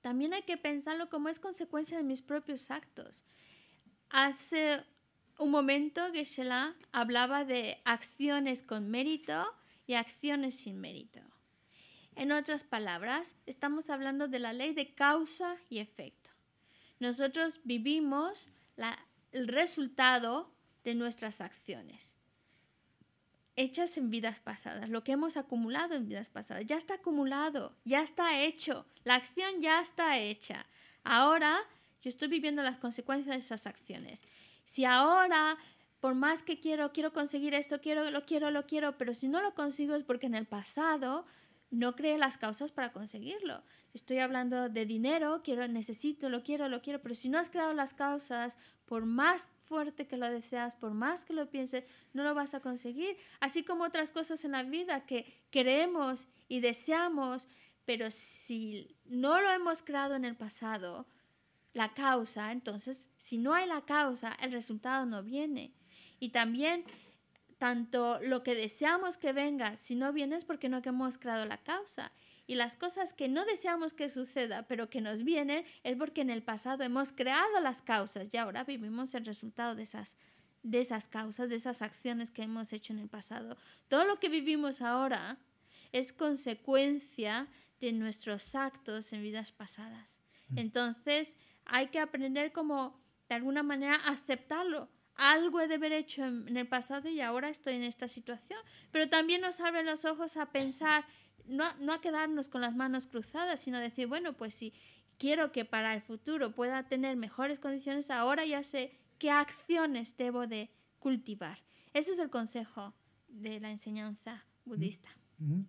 también hay que pensarlo como es consecuencia de mis propios actos. Hace un momento que la hablaba de acciones con mérito y acciones sin mérito. En otras palabras, estamos hablando de la ley de causa y efecto. Nosotros vivimos el resultado de nuestras acciones hechas en vidas pasadas, lo que hemos acumulado en vidas pasadas. Ya está acumulado, ya está hecho, la acción ya está hecha. Ahora yo estoy viviendo las consecuencias de esas acciones. Si ahora, por más que quiero, quiero conseguir esto, quiero, lo quiero, lo quiero, pero si no lo consigo es porque en el pasado no cree las causas para conseguirlo. estoy hablando de dinero, quiero, necesito, lo quiero, lo quiero, pero si no has creado las causas, por más fuerte que lo deseas, por más que lo pienses, no lo vas a conseguir. Así como otras cosas en la vida que queremos y deseamos, pero si no lo hemos creado en el pasado, la causa, entonces si no hay la causa, el resultado no viene. Y también tanto lo que deseamos que venga, si no viene es porque no hemos creado la causa. Y las cosas que no deseamos que suceda, pero que nos vienen, es porque en el pasado hemos creado las causas y ahora vivimos el resultado de esas, de esas causas, de esas acciones que hemos hecho en el pasado. Todo lo que vivimos ahora es consecuencia de nuestros actos en vidas pasadas. Mm. Entonces hay que aprender como, de alguna manera, aceptarlo algo he de haber hecho en, el pasado y ahora estoy en esta situación. Pero también nos abre los ojos a pensar, no, a quedarnos con las manos cruzadas, sino a decir, bueno, pues si quiero que para el futuro pueda tener mejores condiciones, ahora ya sé qué acciones debo de cultivar. Ese es el consejo de la enseñanza budista. Mm-hmm.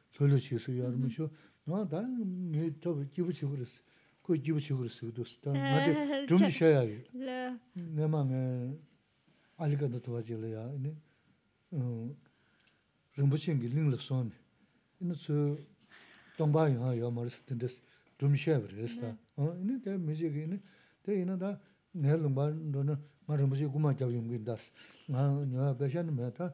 별로 시스 여름쇼 너다 메토 기부 치고르스 그 기부 치고르스 그도스다 나데 좀 쉬어야 해 내마네 알가도 도와줄래야 이네 음 좀부신 길링을 손 이너스 동바이 하 여머스 텐데스 좀 쉬어야 그랬다 어 이네 대 미지게 이나다 내 롬바 너는 마르무지 구마 잡용긴다스 나 녀아 배션 메타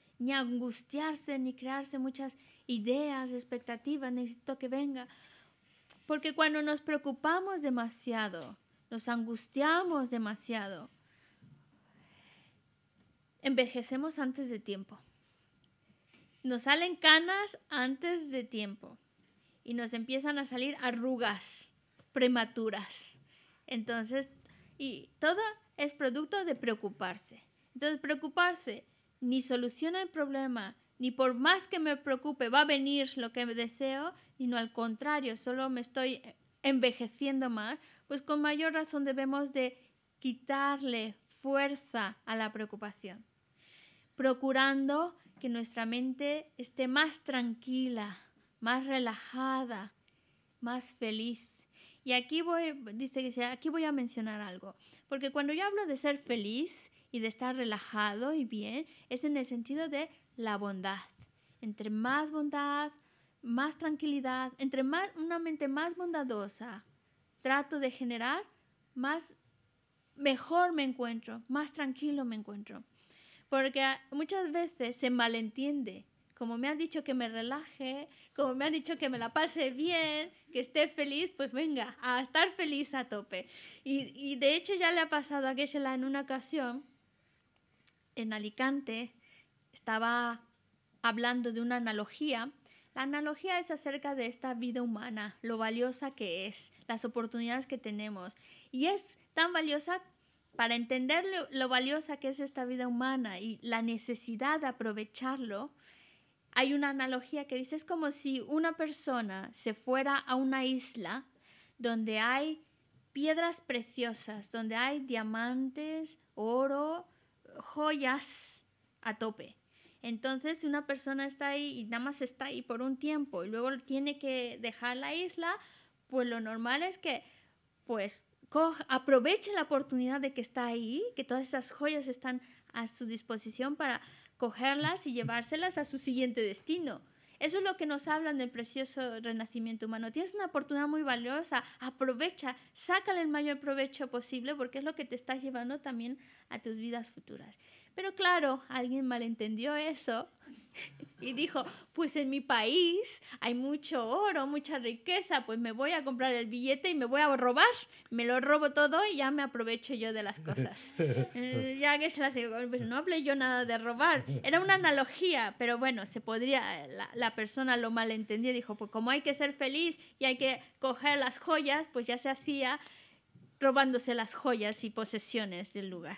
ni angustiarse, ni crearse muchas ideas, expectativas, necesito que venga. Porque cuando nos preocupamos demasiado, nos angustiamos demasiado, envejecemos antes de tiempo. Nos salen canas antes de tiempo y nos empiezan a salir arrugas prematuras. Entonces, y todo es producto de preocuparse. Entonces, preocuparse ni soluciona el problema, ni por más que me preocupe va a venir lo que deseo, sino al contrario, solo me estoy envejeciendo más, pues con mayor razón debemos de quitarle fuerza a la preocupación, procurando que nuestra mente esté más tranquila, más relajada, más feliz. Y aquí voy, dice que aquí voy a mencionar algo, porque cuando yo hablo de ser feliz, y de estar relajado y bien es en el sentido de la bondad. Entre más bondad, más tranquilidad, entre más, una mente más bondadosa trato de generar, más mejor me encuentro, más tranquilo me encuentro. Porque muchas veces se malentiende. Como me han dicho que me relaje, como me han dicho que me la pase bien, que esté feliz, pues venga, a estar feliz a tope. Y, de hecho ya le ha pasado a geshe en una ocasión en Alicante estaba hablando de una analogía. La analogía es acerca de esta vida humana, lo valiosa que es, las oportunidades que tenemos. Y es tan valiosa para entender lo, valiosa que es esta vida humana y la necesidad de aprovecharlo. Hay una analogía que dice, es como si una persona se fuera a una isla donde hay piedras preciosas, donde hay diamantes, oro, joyas a tope. Entonces, si una persona está ahí y nada más está ahí por un tiempo y luego tiene que dejar la isla, pues lo normal es que, pues, aproveche la oportunidad de que está ahí, que todas esas joyas están a su disposición para cogerlas y llevárselas a su siguiente destino. Eso es lo que nos hablan del precioso renacimiento humano. Tienes una oportunidad muy valiosa, aprovecha, sácale el mayor provecho posible porque es lo que te está llevando también a tus vidas futuras. Pero claro, alguien malentendió eso y dijo, pues en mi país hay mucho oro, mucha riqueza, pues me voy a comprar el billete y me voy a robar, me lo robo todo y ya me aprovecho yo de las cosas. Eh, ya que se la digo, pues no hablé yo nada de robar, era una analogía, pero bueno, se podría, la, persona lo malentendía dijo, pues como hay que ser feliz y hay que coger las joyas, pues ya se hacía robándose las joyas y posesiones del lugar.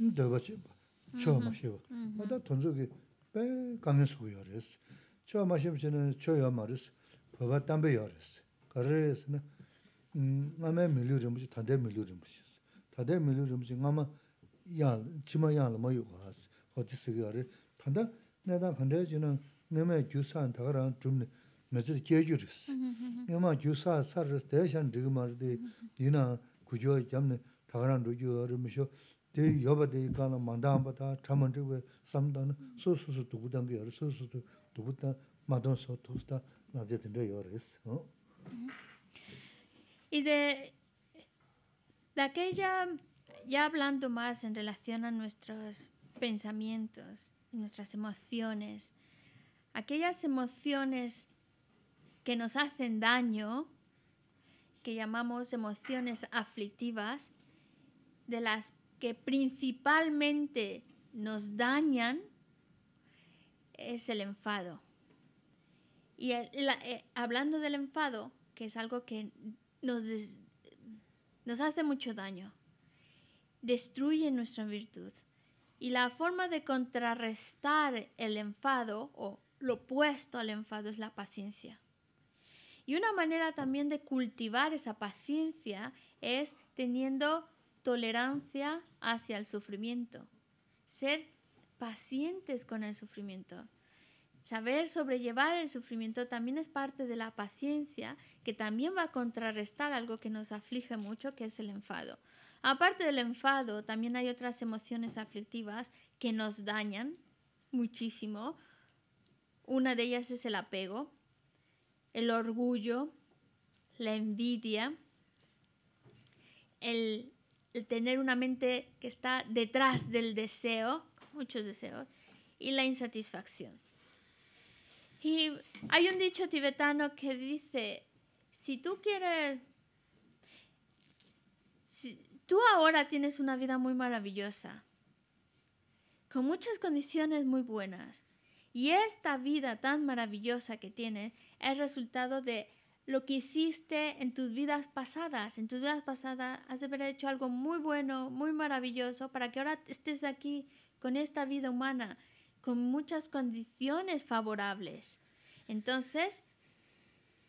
dāba chība, chōwa ma shība. Ma dā tōnzō ki bē kāngi sūgu yō rēs. Chōwa ma shība chīna chōwa yō ma rēs, pōba tāmbē yō 아마 Kā rēs nā, ngā mē miliu rīmbuchi, tādē miliu rīmbuchi. Tādē miliu rīmbuchi, ngā ma chīma yāng lā ma yō kā rēs, hō tī sīgī yō rē. Tāndā, nē ma Y de, de aquella, ya hablando más en relación a nuestros pensamientos, nuestras emociones, aquellas emociones que nos hacen daño, que llamamos emociones aflictivas, de las que principalmente nos dañan es el enfado. Y eh, hablando del enfado, que es algo que nos, nos hace mucho daño, destruye nuestra virtud. Y la forma de contrarrestar el enfado o lo opuesto al enfado es la paciencia. Y una manera también de cultivar esa paciencia es teniendo tolerancia hacia el sufrimiento, ser pacientes con el sufrimiento. Saber sobrellevar el sufrimiento también es parte de la paciencia, que también va a contrarrestar algo que nos aflige mucho, que es el enfado. Aparte del enfado, también hay otras emociones aflictivas que nos dañan muchísimo. Una de ellas es el apego, el orgullo, la envidia, el el tener una mente que está detrás del deseo, muchos deseos, y la insatisfacción. Y hay un dicho tibetano que dice, si tú quieres, si tú ahora tienes una vida muy maravillosa, con muchas condiciones muy buenas, y esta vida tan maravillosa que tienes es resultado de lo que hiciste en tus vidas pasadas. En tus vidas pasadas has de haber hecho algo muy bueno, muy maravilloso, para que ahora estés aquí con esta vida humana, con muchas condiciones favorables. Entonces,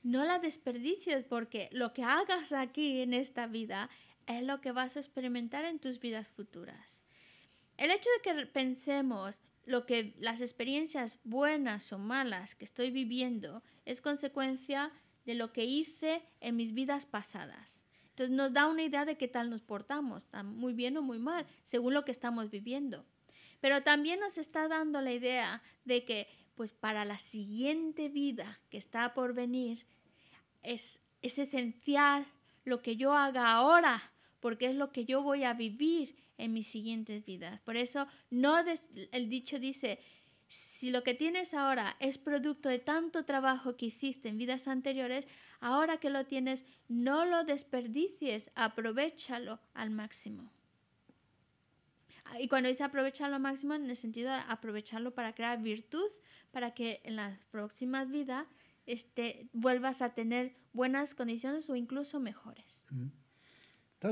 no la desperdicies porque lo que hagas aquí en esta vida es lo que vas a experimentar en tus vidas futuras. El hecho de que pensemos lo que las experiencias buenas o malas que estoy viviendo es consecuencia de de lo que hice en mis vidas pasadas. Entonces nos da una idea de qué tal nos portamos, muy bien o muy mal, según lo que estamos viviendo. Pero también nos está dando la idea de que pues para la siguiente vida que está por venir es, esencial lo que yo haga ahora, porque es lo que yo voy a vivir en mis siguientes vidas. Por eso no el dicho dice, si lo que tienes ahora es producto de tanto trabajo que hiciste en vidas anteriores, ahora que lo tienes, no lo desperdicies, aprovechalo al máximo. Ah, y cuando dice aprovecharlo al máximo, en el sentido de aprovecharlo para crear virtud, para que en las próximas vidas este, vuelvas a tener buenas condiciones o incluso mejores. Mm. Ah,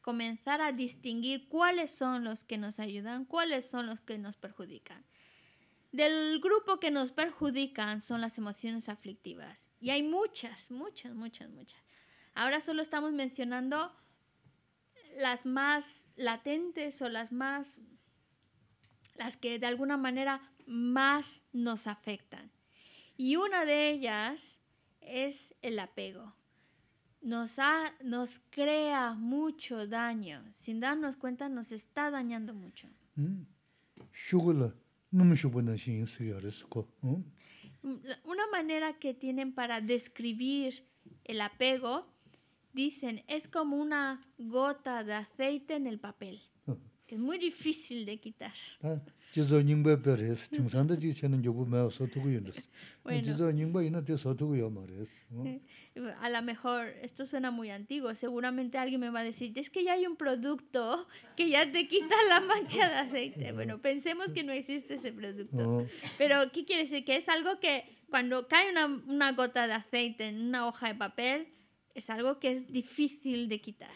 comenzar a distinguir cuáles son los que nos ayudan, cuáles son los que nos perjudican. Del grupo que nos perjudican son las emociones aflictivas. Y hay muchas, muchas, muchas, muchas. Ahora solo estamos mencionando las más latentes o las más, las que de alguna manera más nos afectan. Y una de ellas es el apego nos, nos crea mucho daño. Sin darnos cuenta, nos está dañando mucho. Mm, una manera que tienen para describir el apego, dicen, es como una gota de aceite en el papel, que es muy difícil de quitar. a lo mejor esto suena muy antiguo, seguramente alguien me va a decir, es que ya hay un producto que ya te quita la mancha de aceite. Bueno, pensemos que no existe ese producto. Pero, ¿qué quiere decir? Que es algo que cuando cae una, una, gota de aceite en una hoja de papel, es algo que es difícil de quitar.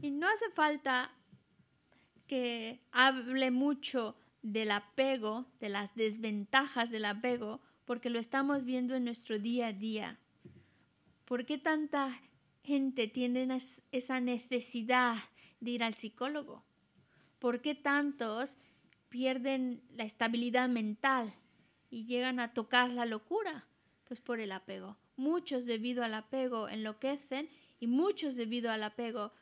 Y no hace falta que hable mucho del apego, de las desventajas del apego, porque lo estamos viendo en nuestro día a día. ¿Por qué tanta gente tiene esa necesidad de ir al psicólogo? ¿Por qué tantos pierden la estabilidad mental y llegan a tocar la locura? Pues por el apego. Muchos debido al apego enloquecen y muchos debido al apego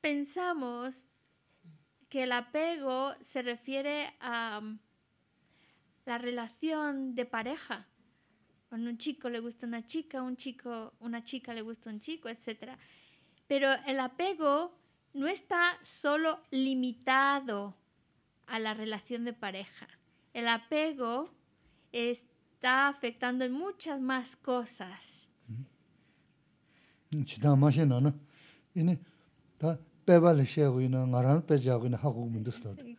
pensamos que el apego se refiere a um, la relación de pareja. Cuando un chico le gusta una chica, un chico, una chica le gusta un chico, etc. Pero el apego no está solo limitado a la relación de pareja. El apego está afectando en muchas más cosas. Mm-hmm. Mm, ¿No?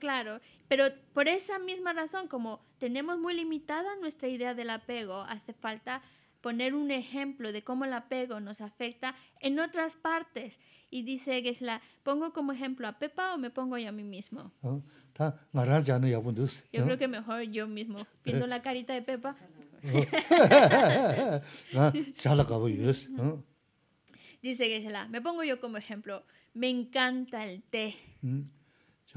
Claro, pero por esa misma razón, como tenemos muy limitada nuestra idea del apego, hace falta poner un ejemplo de cómo el apego nos afecta en otras partes. Y dice que la pongo como ejemplo a Pepa o me pongo yo a mí mismo. Yo creo que mejor yo mismo, viendo la carita de Pepa. dice que es la me pongo yo como ejemplo. Me encanta el té. Y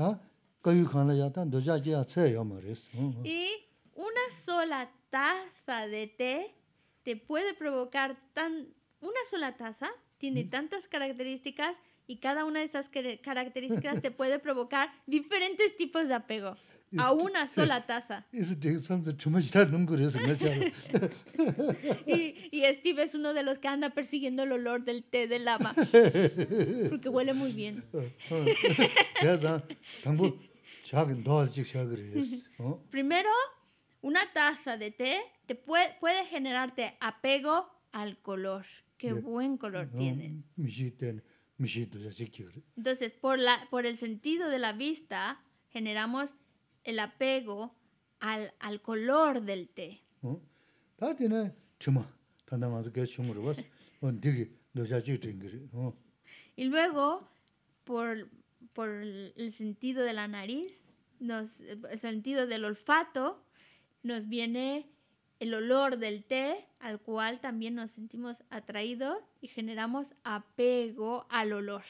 una sola taza de té te puede provocar tan... Una sola taza tiene tantas características y cada una de esas características te puede provocar diferentes tipos de apego a una sola taza. y, Steve es uno de los que anda persiguiendo el olor del té de lama, porque huele muy bien. ¿ah? Primero, una taza de té puede, generarte apego al color. Qué buen color tiene. Entonces, por, la, por el sentido de la vista, generamos el apego al, color del té. Y luego, por, por el sentido de la nariz, nos, el sentido del olfato, nos viene el olor del té, al cual también nos sentimos atraídos y generamos apego al olor.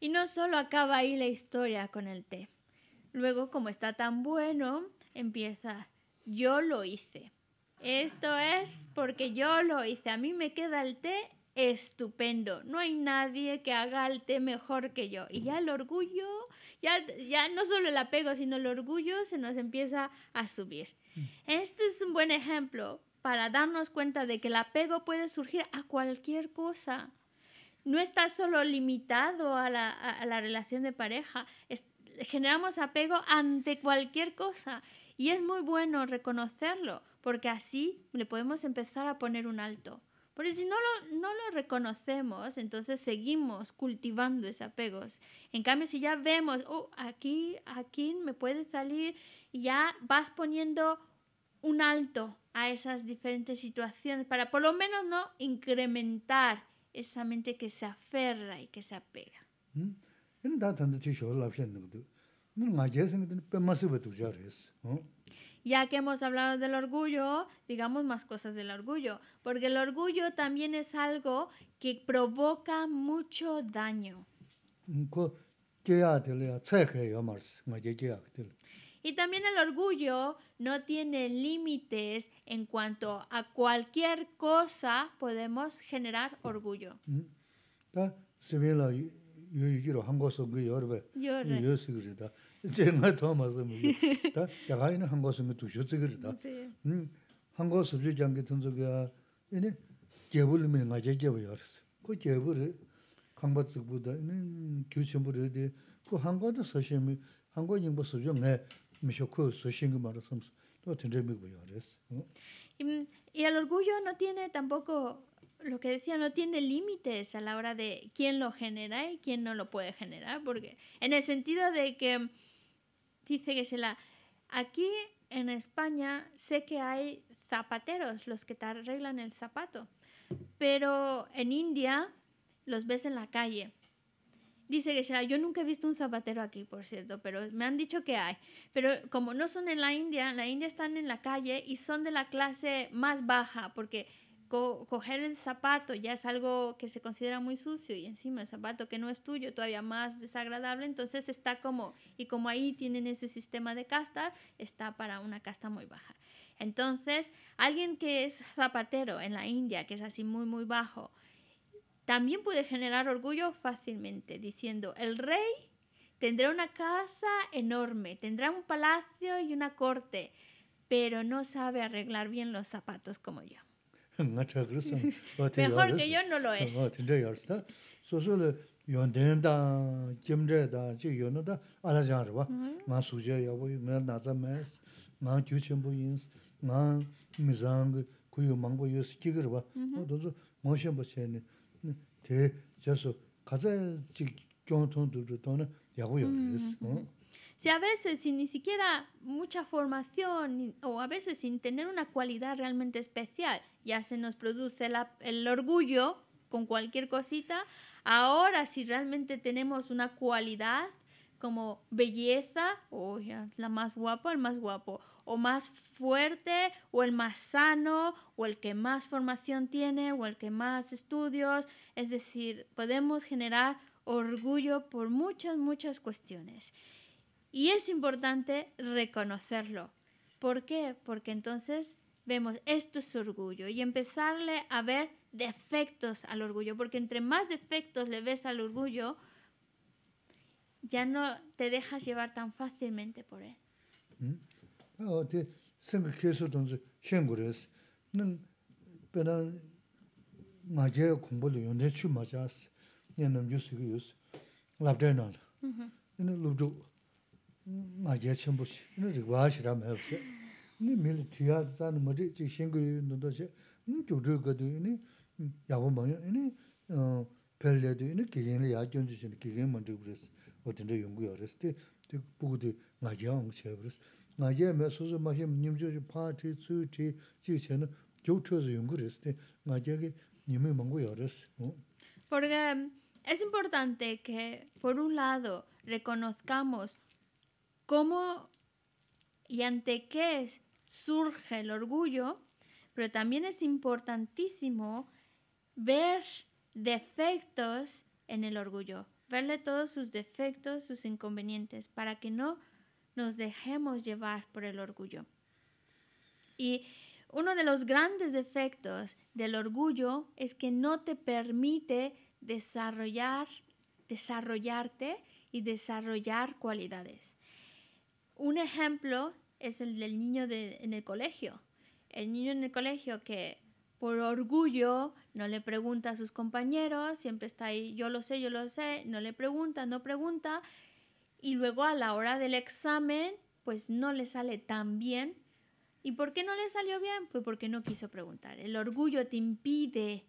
Y no solo acaba ahí la historia con el té. Luego, como está tan bueno, empieza, yo lo hice. Esto es porque yo lo hice. A mí me queda el té estupendo, no hay nadie que haga el té mejor que yo. Y ya el orgullo, ya, ya no solo el apego, sino el orgullo se nos empieza a subir. Mm. Este es un buen ejemplo para darnos cuenta de que el apego puede surgir a cualquier cosa. No está solo limitado a la, relación de pareja, generamos apego ante cualquier cosa y es muy bueno reconocerlo porque así le podemos empezar a poner un alto. Porque si no lo, no lo reconocemos, entonces seguimos cultivando esos apegos. En cambio, si ya vemos, oh, aquí, aquí me puede salir, ya vas poniendo un alto a esas diferentes situaciones para por lo menos no incrementar esa mente que se aferra y que se apega. ¿Mm? Ya que hemos hablado del orgullo, digamos más cosas del orgullo, porque el orgullo también es algo que provoca mucho daño. Y también el orgullo no tiene límites en cuanto a cualquier cosa podemos generar orgullo. Mm. Y el orgullo no tiene tampoco lo que decía, no tiene límites a la hora de quién lo genera y quién no lo puede generar, porque en el sentido de que dice Geshe-la, aquí en España sé que hay zapateros, los que te arreglan el zapato, pero en India los ves en la calle. Dice que yo nunca he visto un zapatero aquí, por cierto, pero me han dicho que hay. Pero como no son en la India, en la India están en la calle y son de la clase más baja, porque coger el zapato ya es algo que se considera muy sucio y encima el zapato que no es tuyo todavía más desagradable, entonces está como, y como ahí tienen ese sistema de castas está para una casta muy baja. Entonces, alguien que es zapatero en la India, que es así muy, muy bajo, también puede generar orgullo fácilmente, diciendo, el rey tendrá una casa enorme, tendrá un palacio y una corte, pero no sabe arreglar bien los zapatos como yo. nga chagrisam, ba mm-hmm. mm-hmm. te yawaris. Mejor que yo Si a veces sin ni siquiera mucha formación o a veces sin tener una cualidad realmente especial, ya se nos produce el orgullo con cualquier cosita, ahora si realmente tenemos una cualidad como belleza, o la más guapa, el más guapo, o más fuerte, o el más sano, o el que más formación tiene, o el que más estudios, es decir, podemos generar orgullo por muchas, muchas cuestiones. Y es importante reconocerlo. ¿Por qué? Porque entonces vemos, esto es orgullo, y empezarle a ver defectos al orgullo, porque entre más defectos le ves al orgullo, ya no te dejas llevar tan fácilmente por él. ¿Mm? Ah, 마제 첨부시 리과시라 매우세 니 밀티야 자는 뭐지 지 신고 있는 음 조르거든 이니 야고 뭐야 이니 어 별려도 이니 기행을 야전 주신 기행 먼저 그랬어 어떤데 연구 열었대 그 부고도 나제왕 세브스 나제 메소즈 마힘 님조 파티 츠티 지체는 교처에서 연구했을 때 나제게 님이 뭔고 열었어 어 버가 Es importante que, por un lado, reconozcamos cómo y ante qué surge el orgullo, pero también es importantísimo ver defectos en el orgullo, verle todos sus defectos, sus inconvenientes, para que no nos dejemos llevar por el orgullo. Y uno de los grandes defectos del orgullo es que no te permite desarrollar, desarrollarte y desarrollar cualidades. Un ejemplo es el del niño en el colegio. El niño en el colegio que por orgullo no le pregunta a sus compañeros, siempre está ahí, yo lo sé, yo lo sé, no le pregunta, no pregunta, y luego a la hora del examen, pues no le sale tan bien. ¿Y por qué no le salió bien? Pues porque no quiso preguntar. El orgullo te impide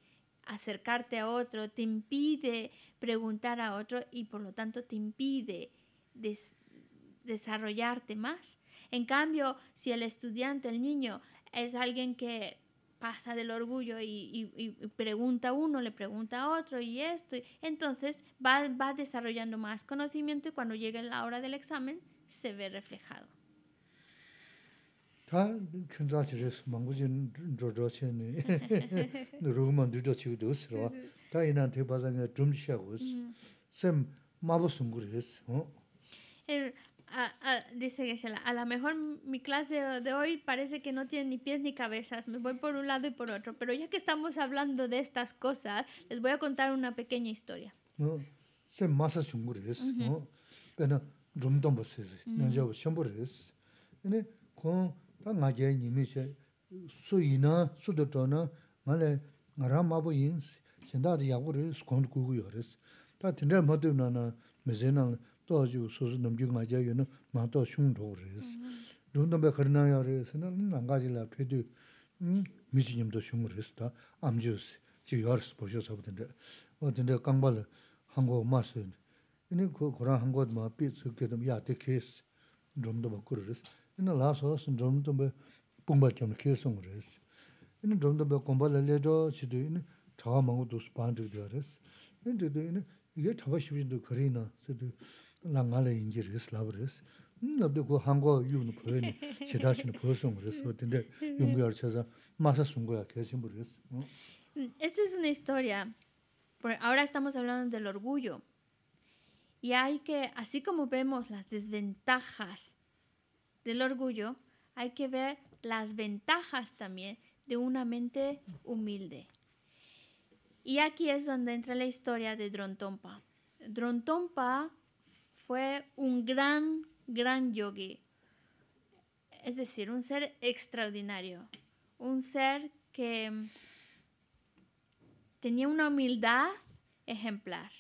acercarte a otro, te impide preguntar a otro y por lo tanto te impide desarrollarte más. En cambio, si el estudiante, el niño, es alguien que pasa del orgullo y, pregunta a uno, le pregunta a otro y esto, entonces va, desarrollando más conocimiento y cuando llega la hora del examen se ve reflejado. a, dice Gesela, a lo mejor mi clase de hoy parece que no tiene ni pies ni cabezas, me voy por un lado y por otro, pero ya que estamos hablando de estas cosas, les voy a contar una pequeña historia. No, se masa chunguris, no, pero rumdombo se, no yo chumburis, ne con tan nadie ni me se suina, sudotona, male ramabo yin, sendar yaguris con cuyo res. Ta tendrá modo na na, me zenan tō jū sō sō nōm jū ngā jā yō nō mā tō shūng tō rē sō. Rō nō bē khari nā yā rē sō nō nā ngā jī lā pē tū mī jī nyam tō shūng rē sō tā ām jū sō jī yā rē sō pō shō Wā tēndē sō yō. Yīnī pī tsō kē tō yā tē kē Yīnī lā sō sō 이게 tawa shibishindu kari no esta es una historia ahora estamos hablando del orgullo y hay que así como vemos las desventajas del orgullo hay que ver las ventajas también de una mente humilde y aquí es donde entra la historia de Drontompa Drontompa fue un gran, gran yogi, es decir, un ser extraordinario, un ser que mm, tenía una humildad ejemplar,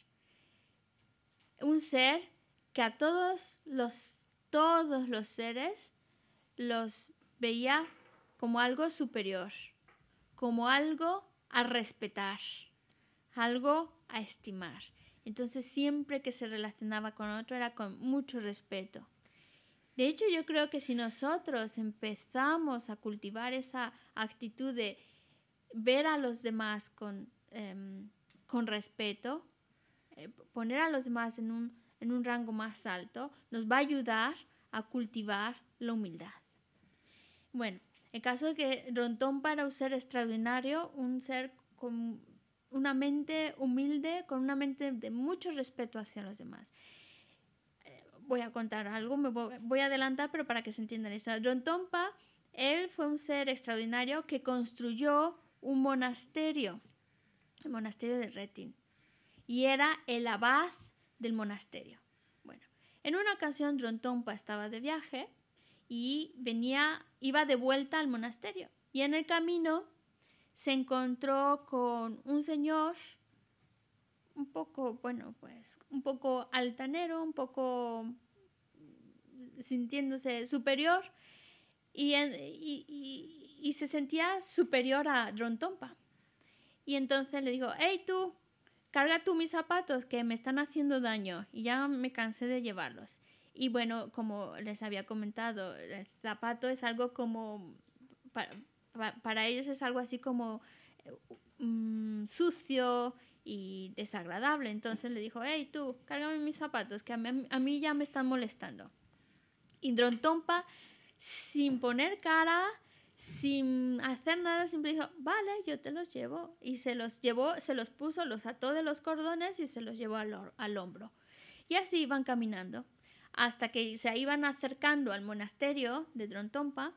un ser que a todos los, todos los seres los veía como algo superior, como algo a respetar, algo a estimar. Entonces siempre que se relacionaba con otro era con mucho respeto. De hecho, yo creo que si nosotros empezamos a cultivar esa actitud de ver a los demás con, em, con respeto, eh, poner a los demás en un, rango más alto, nos va a ayudar a cultivar la humildad. Bueno, en caso de que Rontón para un ser extraordinario, un ser con una mente humilde, con una mente de mucho respeto hacia los demás. Eh, voy a contar algo, me voy, a adelantar, pero para que se entienda esto. historia. John Tompa, él fue un ser extraordinario que construyó un monasterio, el monasterio de Retin, y era el abad del monasterio. Bueno, en una ocasión John Tompa estaba de viaje y venía, iba de vuelta al monasterio, y en el camino se encontró con un señor un poco, bueno, pues un poco altanero, un poco sintiéndose superior y, y, se sentía superior a Drontompa. Y entonces le dijo, hey tú, carga tú mis zapatos que me están haciendo daño y ya me cansé de llevarlos. Y bueno, como les había comentado, el zapato es algo como para ellos es algo así como eh, mm, sucio y desagradable. Entonces le dijo, hey tú, cárgame mis zapatos, que a mí, ya me están molestando. Y Drontompa, sin poner cara, sin hacer nada, siempre dijo, vale, yo te los llevo. Y se los llevó, se los puso, los ató de los cordones y se los llevó al, al hombro. Y así iban caminando, hasta que se iban acercando al monasterio de Drontompa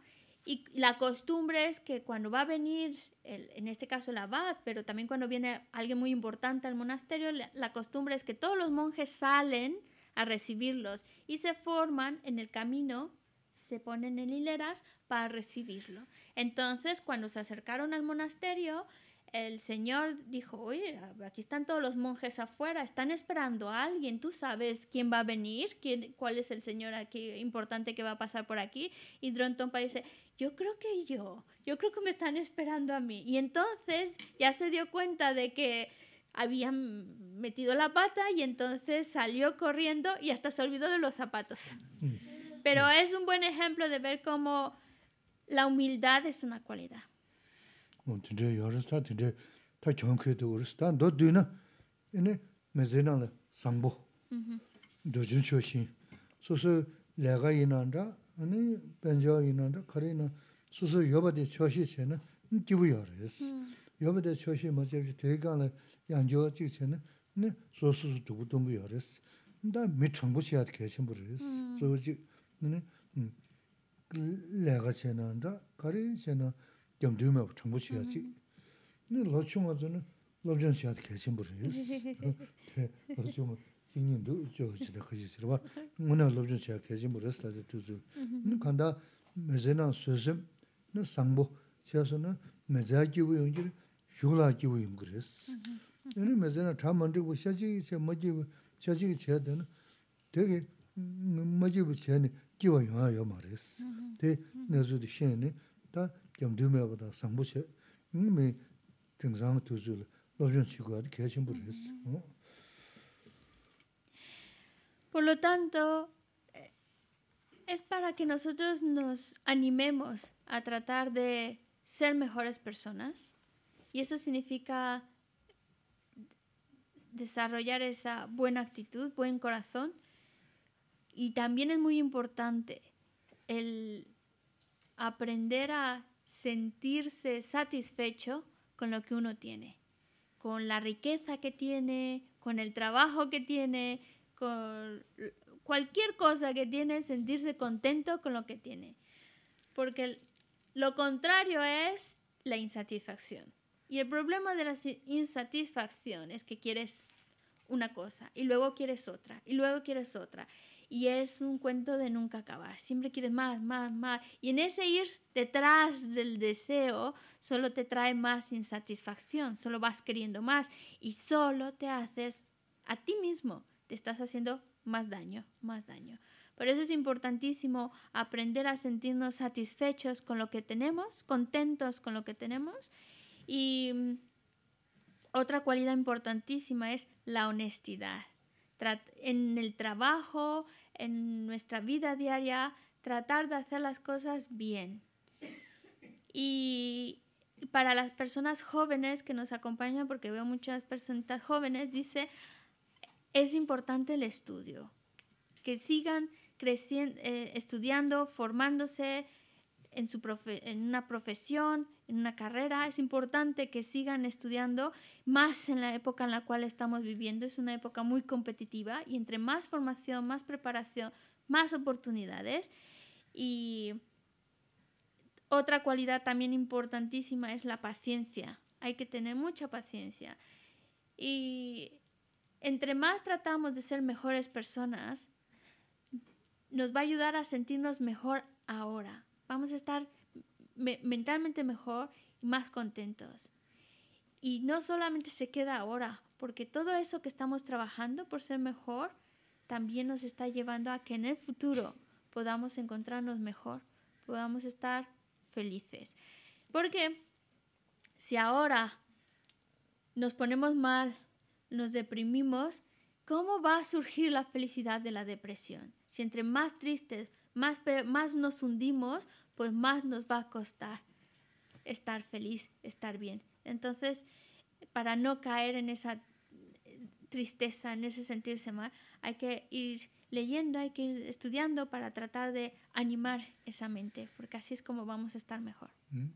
y la costumbre es que cuando va a venir, en este caso el abad, pero también cuando viene alguien muy importante al monasterio, la costumbre es que todos los monjes salen a recibirlos y se forman en el camino, se ponen en hileras para recibirlo. Entonces, cuando se acercaron al monasterio, el Señor dijo, oye, aquí están todos los monjes afuera, están esperando a alguien, tú sabes quién va a venir, ¿Quién, cuál es el Señor aquí importante que va a pasar por aquí. Y Drontonpa dice, yo creo que yo, yo creo que me están esperando a mí. Y entonces ya se dio cuenta de que habían metido la pata y entonces salió corriendo y hasta se olvidó de los zapatos. Mm. Pero es un buen ejemplo de ver cómo la humildad es una cualidad. tindrē yōrēs tā, tindrē tā chōng kē tō wōrēs tā, dō dō yōnā, yōnā mē zē nā lā sāngbō, dō chōng chō shīng. Sō sō lē gā yī nā rā, yōnā bēnjā yī 네 rā, kārē sō sō chī sō sō sō tā sō nā nā 겸 두면 전부 지야지 네 러충아즈는 러브전 씨한테 계신 분이에요 네 러충은 신인도 저지다 가지시로 봐 문화 러브전 씨가 계신 분 레스터드 투즈 네 간다 메제나 스즘 네 상보 지어서는 메자기 부용길 휴라기 부용 그랬어 네 메제나 다 먼저 보셔지 제 뭐지 저지 제 되는 되게 뭐지 부셔니 기와 영화 말했어 네 내주도 신이 다 Mm, mm-hmm. mm. Por lo tanto, eh, es para que nosotros nos animemos a tratar de ser mejores personas. Y eso significa desarrollar esa buena actitud, buen corazón. Y también es muy importante el aprender a sentirse satisfecho con lo que uno tiene, con la riqueza que tiene, con el trabajo que tiene, con cualquier cosa que tiene, sentirse contento con lo que tiene. Porque lo contrario es la insatisfacción. Y el problema de la insatisfacción es que quieres una cosa y luego quieres otra y luego quieres otra y es un cuento de nunca acabar. Siempre quieres más, más, más. Y en ese ir detrás del deseo solo te trae más insatisfacción, solo vas queriendo más y solo te haces a ti mismo, te estás haciendo más daño, más daño. Por eso es importantísimo aprender a sentirnos satisfechos con lo que tenemos, contentos con lo que tenemos. Y mm, otra cualidad importantísima es la honestidad en el trabajo, en nuestra vida diaria, tratar de hacer las cosas bien. Y para las personas jóvenes que nos acompañan, porque veo muchas personas jóvenes, dice, es importante el estudio, que sigan creciendo, eh, estudiando, formándose, en, su en una profesión, en una carrera. Es importante que sigan estudiando más en la época en la cual estamos viviendo. Es una época muy competitiva y entre más formación, más preparación, más oportunidades. Y otra cualidad también importantísima es la paciencia. Hay que tener mucha paciencia. Y entre más tratamos de ser mejores personas, nos va a ayudar a sentirnos mejor ahora vamos a estar mentalmente mejor y más contentos. Y no solamente se queda ahora, porque todo eso que estamos trabajando por ser mejor también nos está llevando a que en el futuro podamos encontrarnos mejor, podamos estar felices. Porque si ahora nos ponemos mal, nos deprimimos, ¿cómo va a surgir la felicidad de la depresión? Si entre más tristes, más, más nos hundimos, pues más nos va a costar estar feliz, estar bien. Entonces, para no caer en esa eh, tristeza, en ese sentirse mal, hay que ir leyendo, hay que ir estudiando para tratar de animar esa mente, porque así es como vamos a estar mejor. Mm.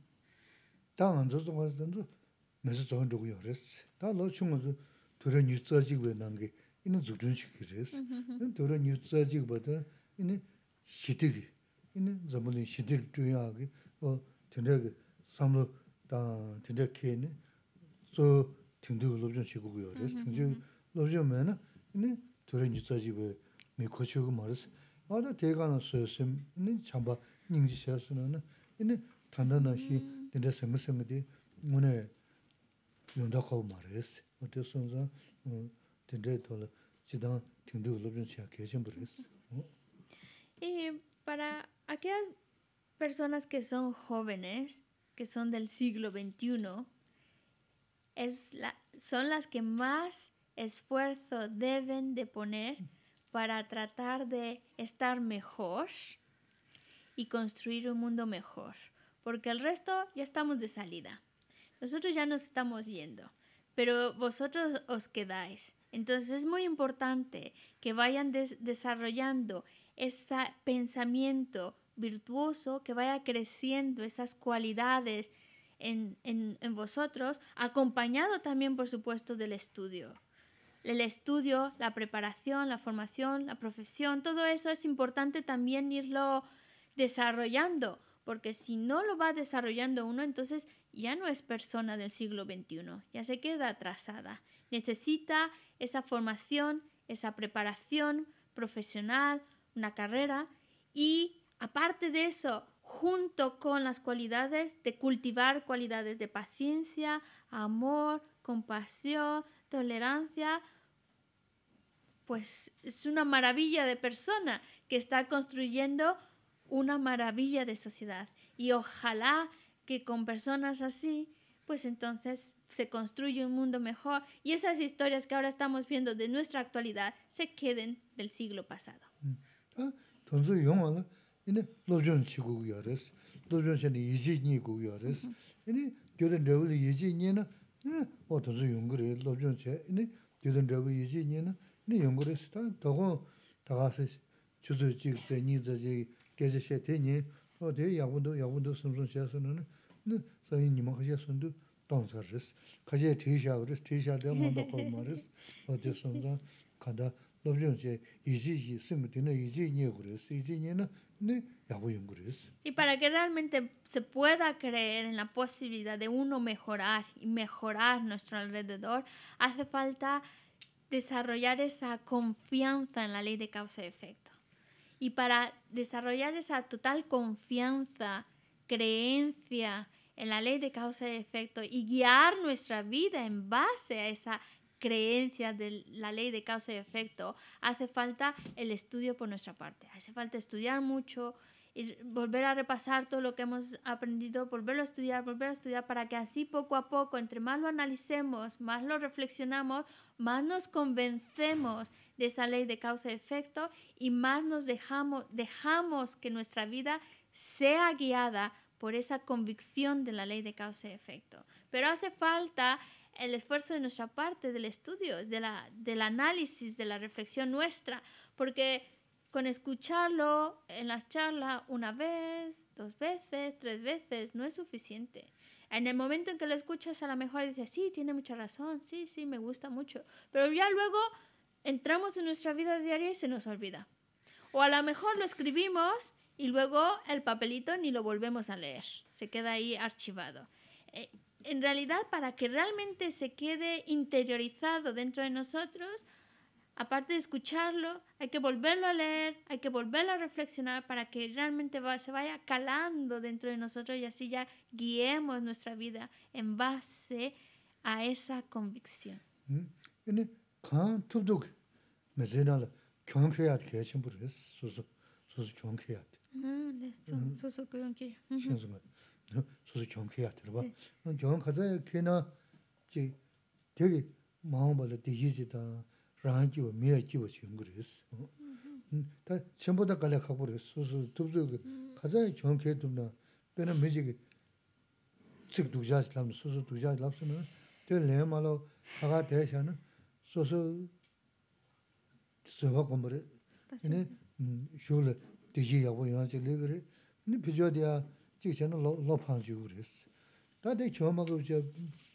시득 있는 전문의 시득 중요하게 어 전략의 삼로 다 전략에는 소 등등 로브전 시국이요. 그래서 등등 로브전면은 이네 저런 유사집에 미코치고 말았어. 아주 대가는 소였음. 이네 참바 닝지셔스는 이네 단단하시 근데 생생디 문에 연다고 말했어. 어디선서 음 지당 등등 로브전 시작 어? Y eh, para aquellas personas que son jóvenes, que son del siglo XXI, son las que más esfuerzo deben de poner para tratar de estar mejor y construir un mundo mejor, porque el resto ya estamos de salida. Nosotros ya nos estamos yendo, pero vosotros os quedáis. Entonces es muy importante que vayan desarrollando ese pensamiento virtuoso, que vaya creciendo esas cualidades en, vosotros, acompañado también, por supuesto, del estudio. El estudio, la preparación, la formación, la profesión, todo eso es importante también irlo desarrollando, porque si no lo va desarrollando uno, entonces ya no es persona del siglo XXI, ya se queda atrasada. Necesita esa formación, esa preparación profesional, una carrera y aparte de eso, junto con las cualidades de cultivar cualidades de paciencia, amor, compasión, tolerancia, pues es una maravilla de persona que está construyendo una maravilla de sociedad. Y ojalá que con personas así, pues entonces se construye un mundo mejor y esas historias que ahora estamos viendo de nuestra actualidad se queden del siglo pasado. Mm. tōnzō yōngwa nā, 로전 lōzhōn 로전 전에 rēs, lōzhōn chī nā yīzhī nī gugyō rēs, inā gyōdān rēwī lī yīzhī nī nā, inā wā tōnzō yōnggō rē, lōzhōn chī, inā gyōdān rēwī yīzhī nī nā, inā yōnggō rēs, tā tōgō tā khāsī chūzō chī gsē, nī zā nima Y para que realmente se pueda creer en la posibilidad de uno mejorar y mejorar nuestro alrededor, hace falta desarrollar esa confianza en la ley de causa y efecto. Y para desarrollar esa total confianza, creencia en la ley de causa y efecto y guiar nuestra vida en base a esa creencias de la ley de causa y efecto, hace falta el estudio por nuestra parte, hace falta estudiar mucho, y volver a repasar todo lo que hemos aprendido, volverlo a estudiar, volver a estudiar, para que así poco a poco, entre más lo analicemos, más lo reflexionamos, más nos convencemos de esa ley de causa y efecto y más nos dejamos, dejamos que nuestra vida sea guiada por esa convicción de la ley de causa y efecto. Pero hace falta el esfuerzo de nuestra parte, del estudio, de la, del análisis, de la reflexión nuestra, porque con escucharlo en la charla una vez, dos veces, tres veces, no es suficiente. En el momento en que lo escuchas, a lo mejor dices, sí, tiene mucha razón, sí, sí, me gusta mucho. Pero ya luego entramos en nuestra vida diaria y se nos olvida. O a lo mejor lo escribimos y luego el papelito ni lo volvemos a leer, se queda ahí archivado. Eh, en realidad para que realmente se quede interiorizado dentro de nosotros, aparte de escucharlo, hay que volverlo a leer, hay que volverlo a reflexionar para que realmente se vaya calando dentro de nosotros y así ya guiemos nuestra vida en base a esa convicción. 소소 정케야 들어봐. 그럼 정원 가서 괜히 제 되게 마음 벌어 되지다. 라한지와 미야지와 지금 다 전부 소소 가서 정케 좀나 내가 매직 즉 두자 소소 두자 살람스는 되 가가 소소 저거 공부를 이제 쇼를 되지 하고 그래. 근데 chikchen lo, lo panchi u res. Ta de kio maga uchia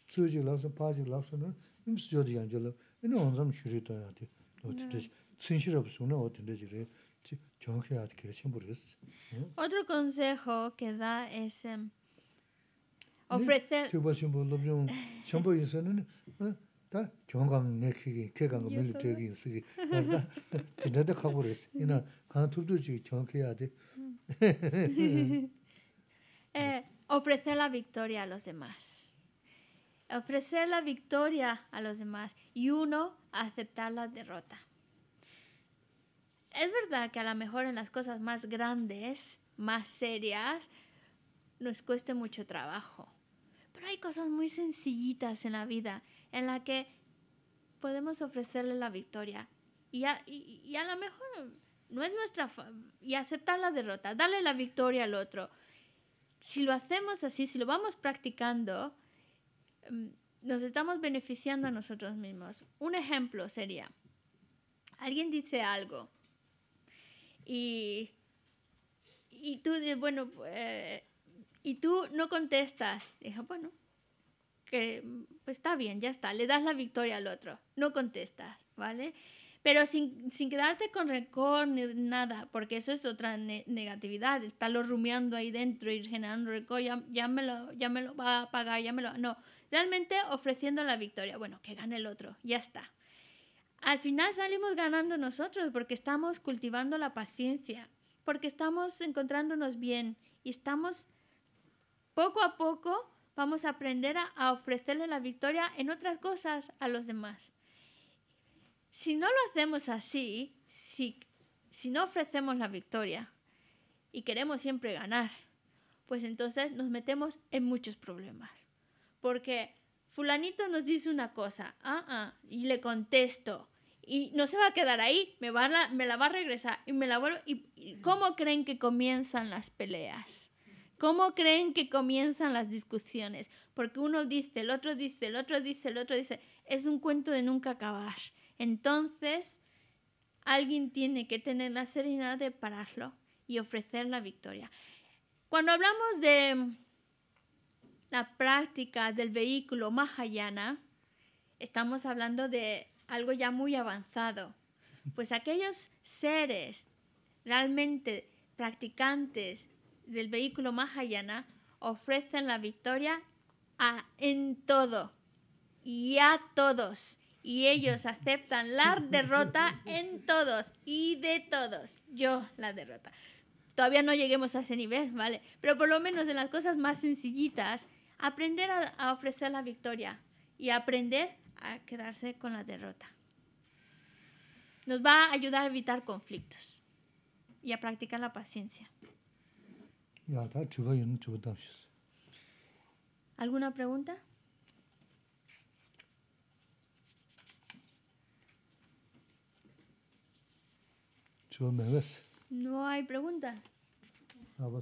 tsuji lakso, pachi lakso na, imsi jodi yanchi lak, ina onzam shiri to ya di, o ti dechi, 다 rabu su na o ti dechi 다 ti kio nga 이나 di kia Eh, ofrecer la victoria a los demás. Ofrecer la victoria a los demás y uno aceptar la derrota. Es verdad que a lo mejor en las cosas más grandes, más serias, nos cueste mucho trabajo. Pero hay cosas muy sencillitas en la vida en la que podemos ofrecerle la victoria. Y a, y a lo mejor no es nuestra... Y aceptar la derrota, darle la victoria al otro si lo hacemos así, si lo vamos practicando, em, nos estamos beneficiando a nosotros mismos. Un ejemplo sería, alguien dice algo y, tú bueno, eh, y tú no contestas. dijo bueno, que pues, está bien, ya está, le das la victoria al otro, no contestas, ¿vale? pero sin, quedarte con récord ni nada, porque eso es otra negatividad, estarlo rumiando ahí dentro y generando rencor, ya, me lo, va a pagar, ya me lo... No, realmente ofreciendo la victoria, bueno, que gane el otro, ya está. Al final salimos ganando nosotros porque estamos cultivando la paciencia, porque estamos encontrándonos bien y estamos poco a poco vamos a aprender a ofrecerle la victoria en otras cosas a los demás. Si no lo hacemos así, si, no ofrecemos la victoria y queremos siempre ganar, pues entonces nos metemos en muchos problemas. Porque fulanito nos dice una cosa, ah, ah, y le contesto, y no se va a quedar ahí, me, va la, va a regresar y me la vuelvo. y, cómo creen que comienzan las peleas? ¿Cómo creen que comienzan las discusiones? Porque uno dice, el otro dice, el otro dice, el otro dice, es un cuento de nunca acabar. Entonces, alguien tiene que tener la serenidad de pararlo y ofrecer la victoria. Cuando hablamos de la práctica del vehículo Mahayana, estamos hablando de algo ya muy avanzado. Pues aquellos seres realmente practicantes del vehículo Mahayana ofrecen la victoria a, en todo y a todos y ellos aceptan la derrota en todos y de todos. Yo la derrota. Todavía no lleguemos a ese nivel, ¿vale? Pero por lo menos en las cosas más sencillitas, aprender a, ofrecer la victoria y aprender a quedarse con la derrota. Nos va a ayudar a evitar conflictos y a practicar la paciencia. ¿Alguna pregunta? No hay preguntas. Ah, ah.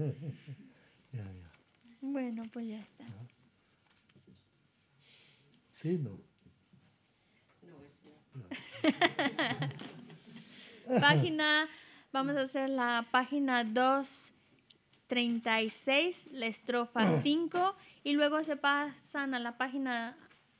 Bueno, pues ya está. Sí, no. Página, vamos a hacer la página 236, la estrofa 5, y luego se pasan a la página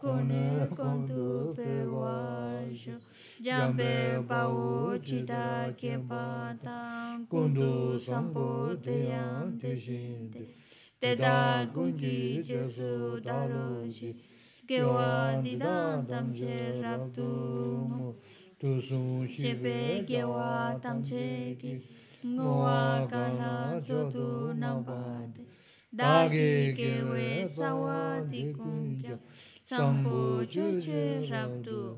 kone kontu pe wajo jambe pao da ke pata kundu sampo te yante shinde te da kunji jesu daroji ke wa dida tam che raptu tu su shepe ke wa tam che ki ngoa kana jotu nambade dagi ke we sawati kunkya 上坡，车车，拉住。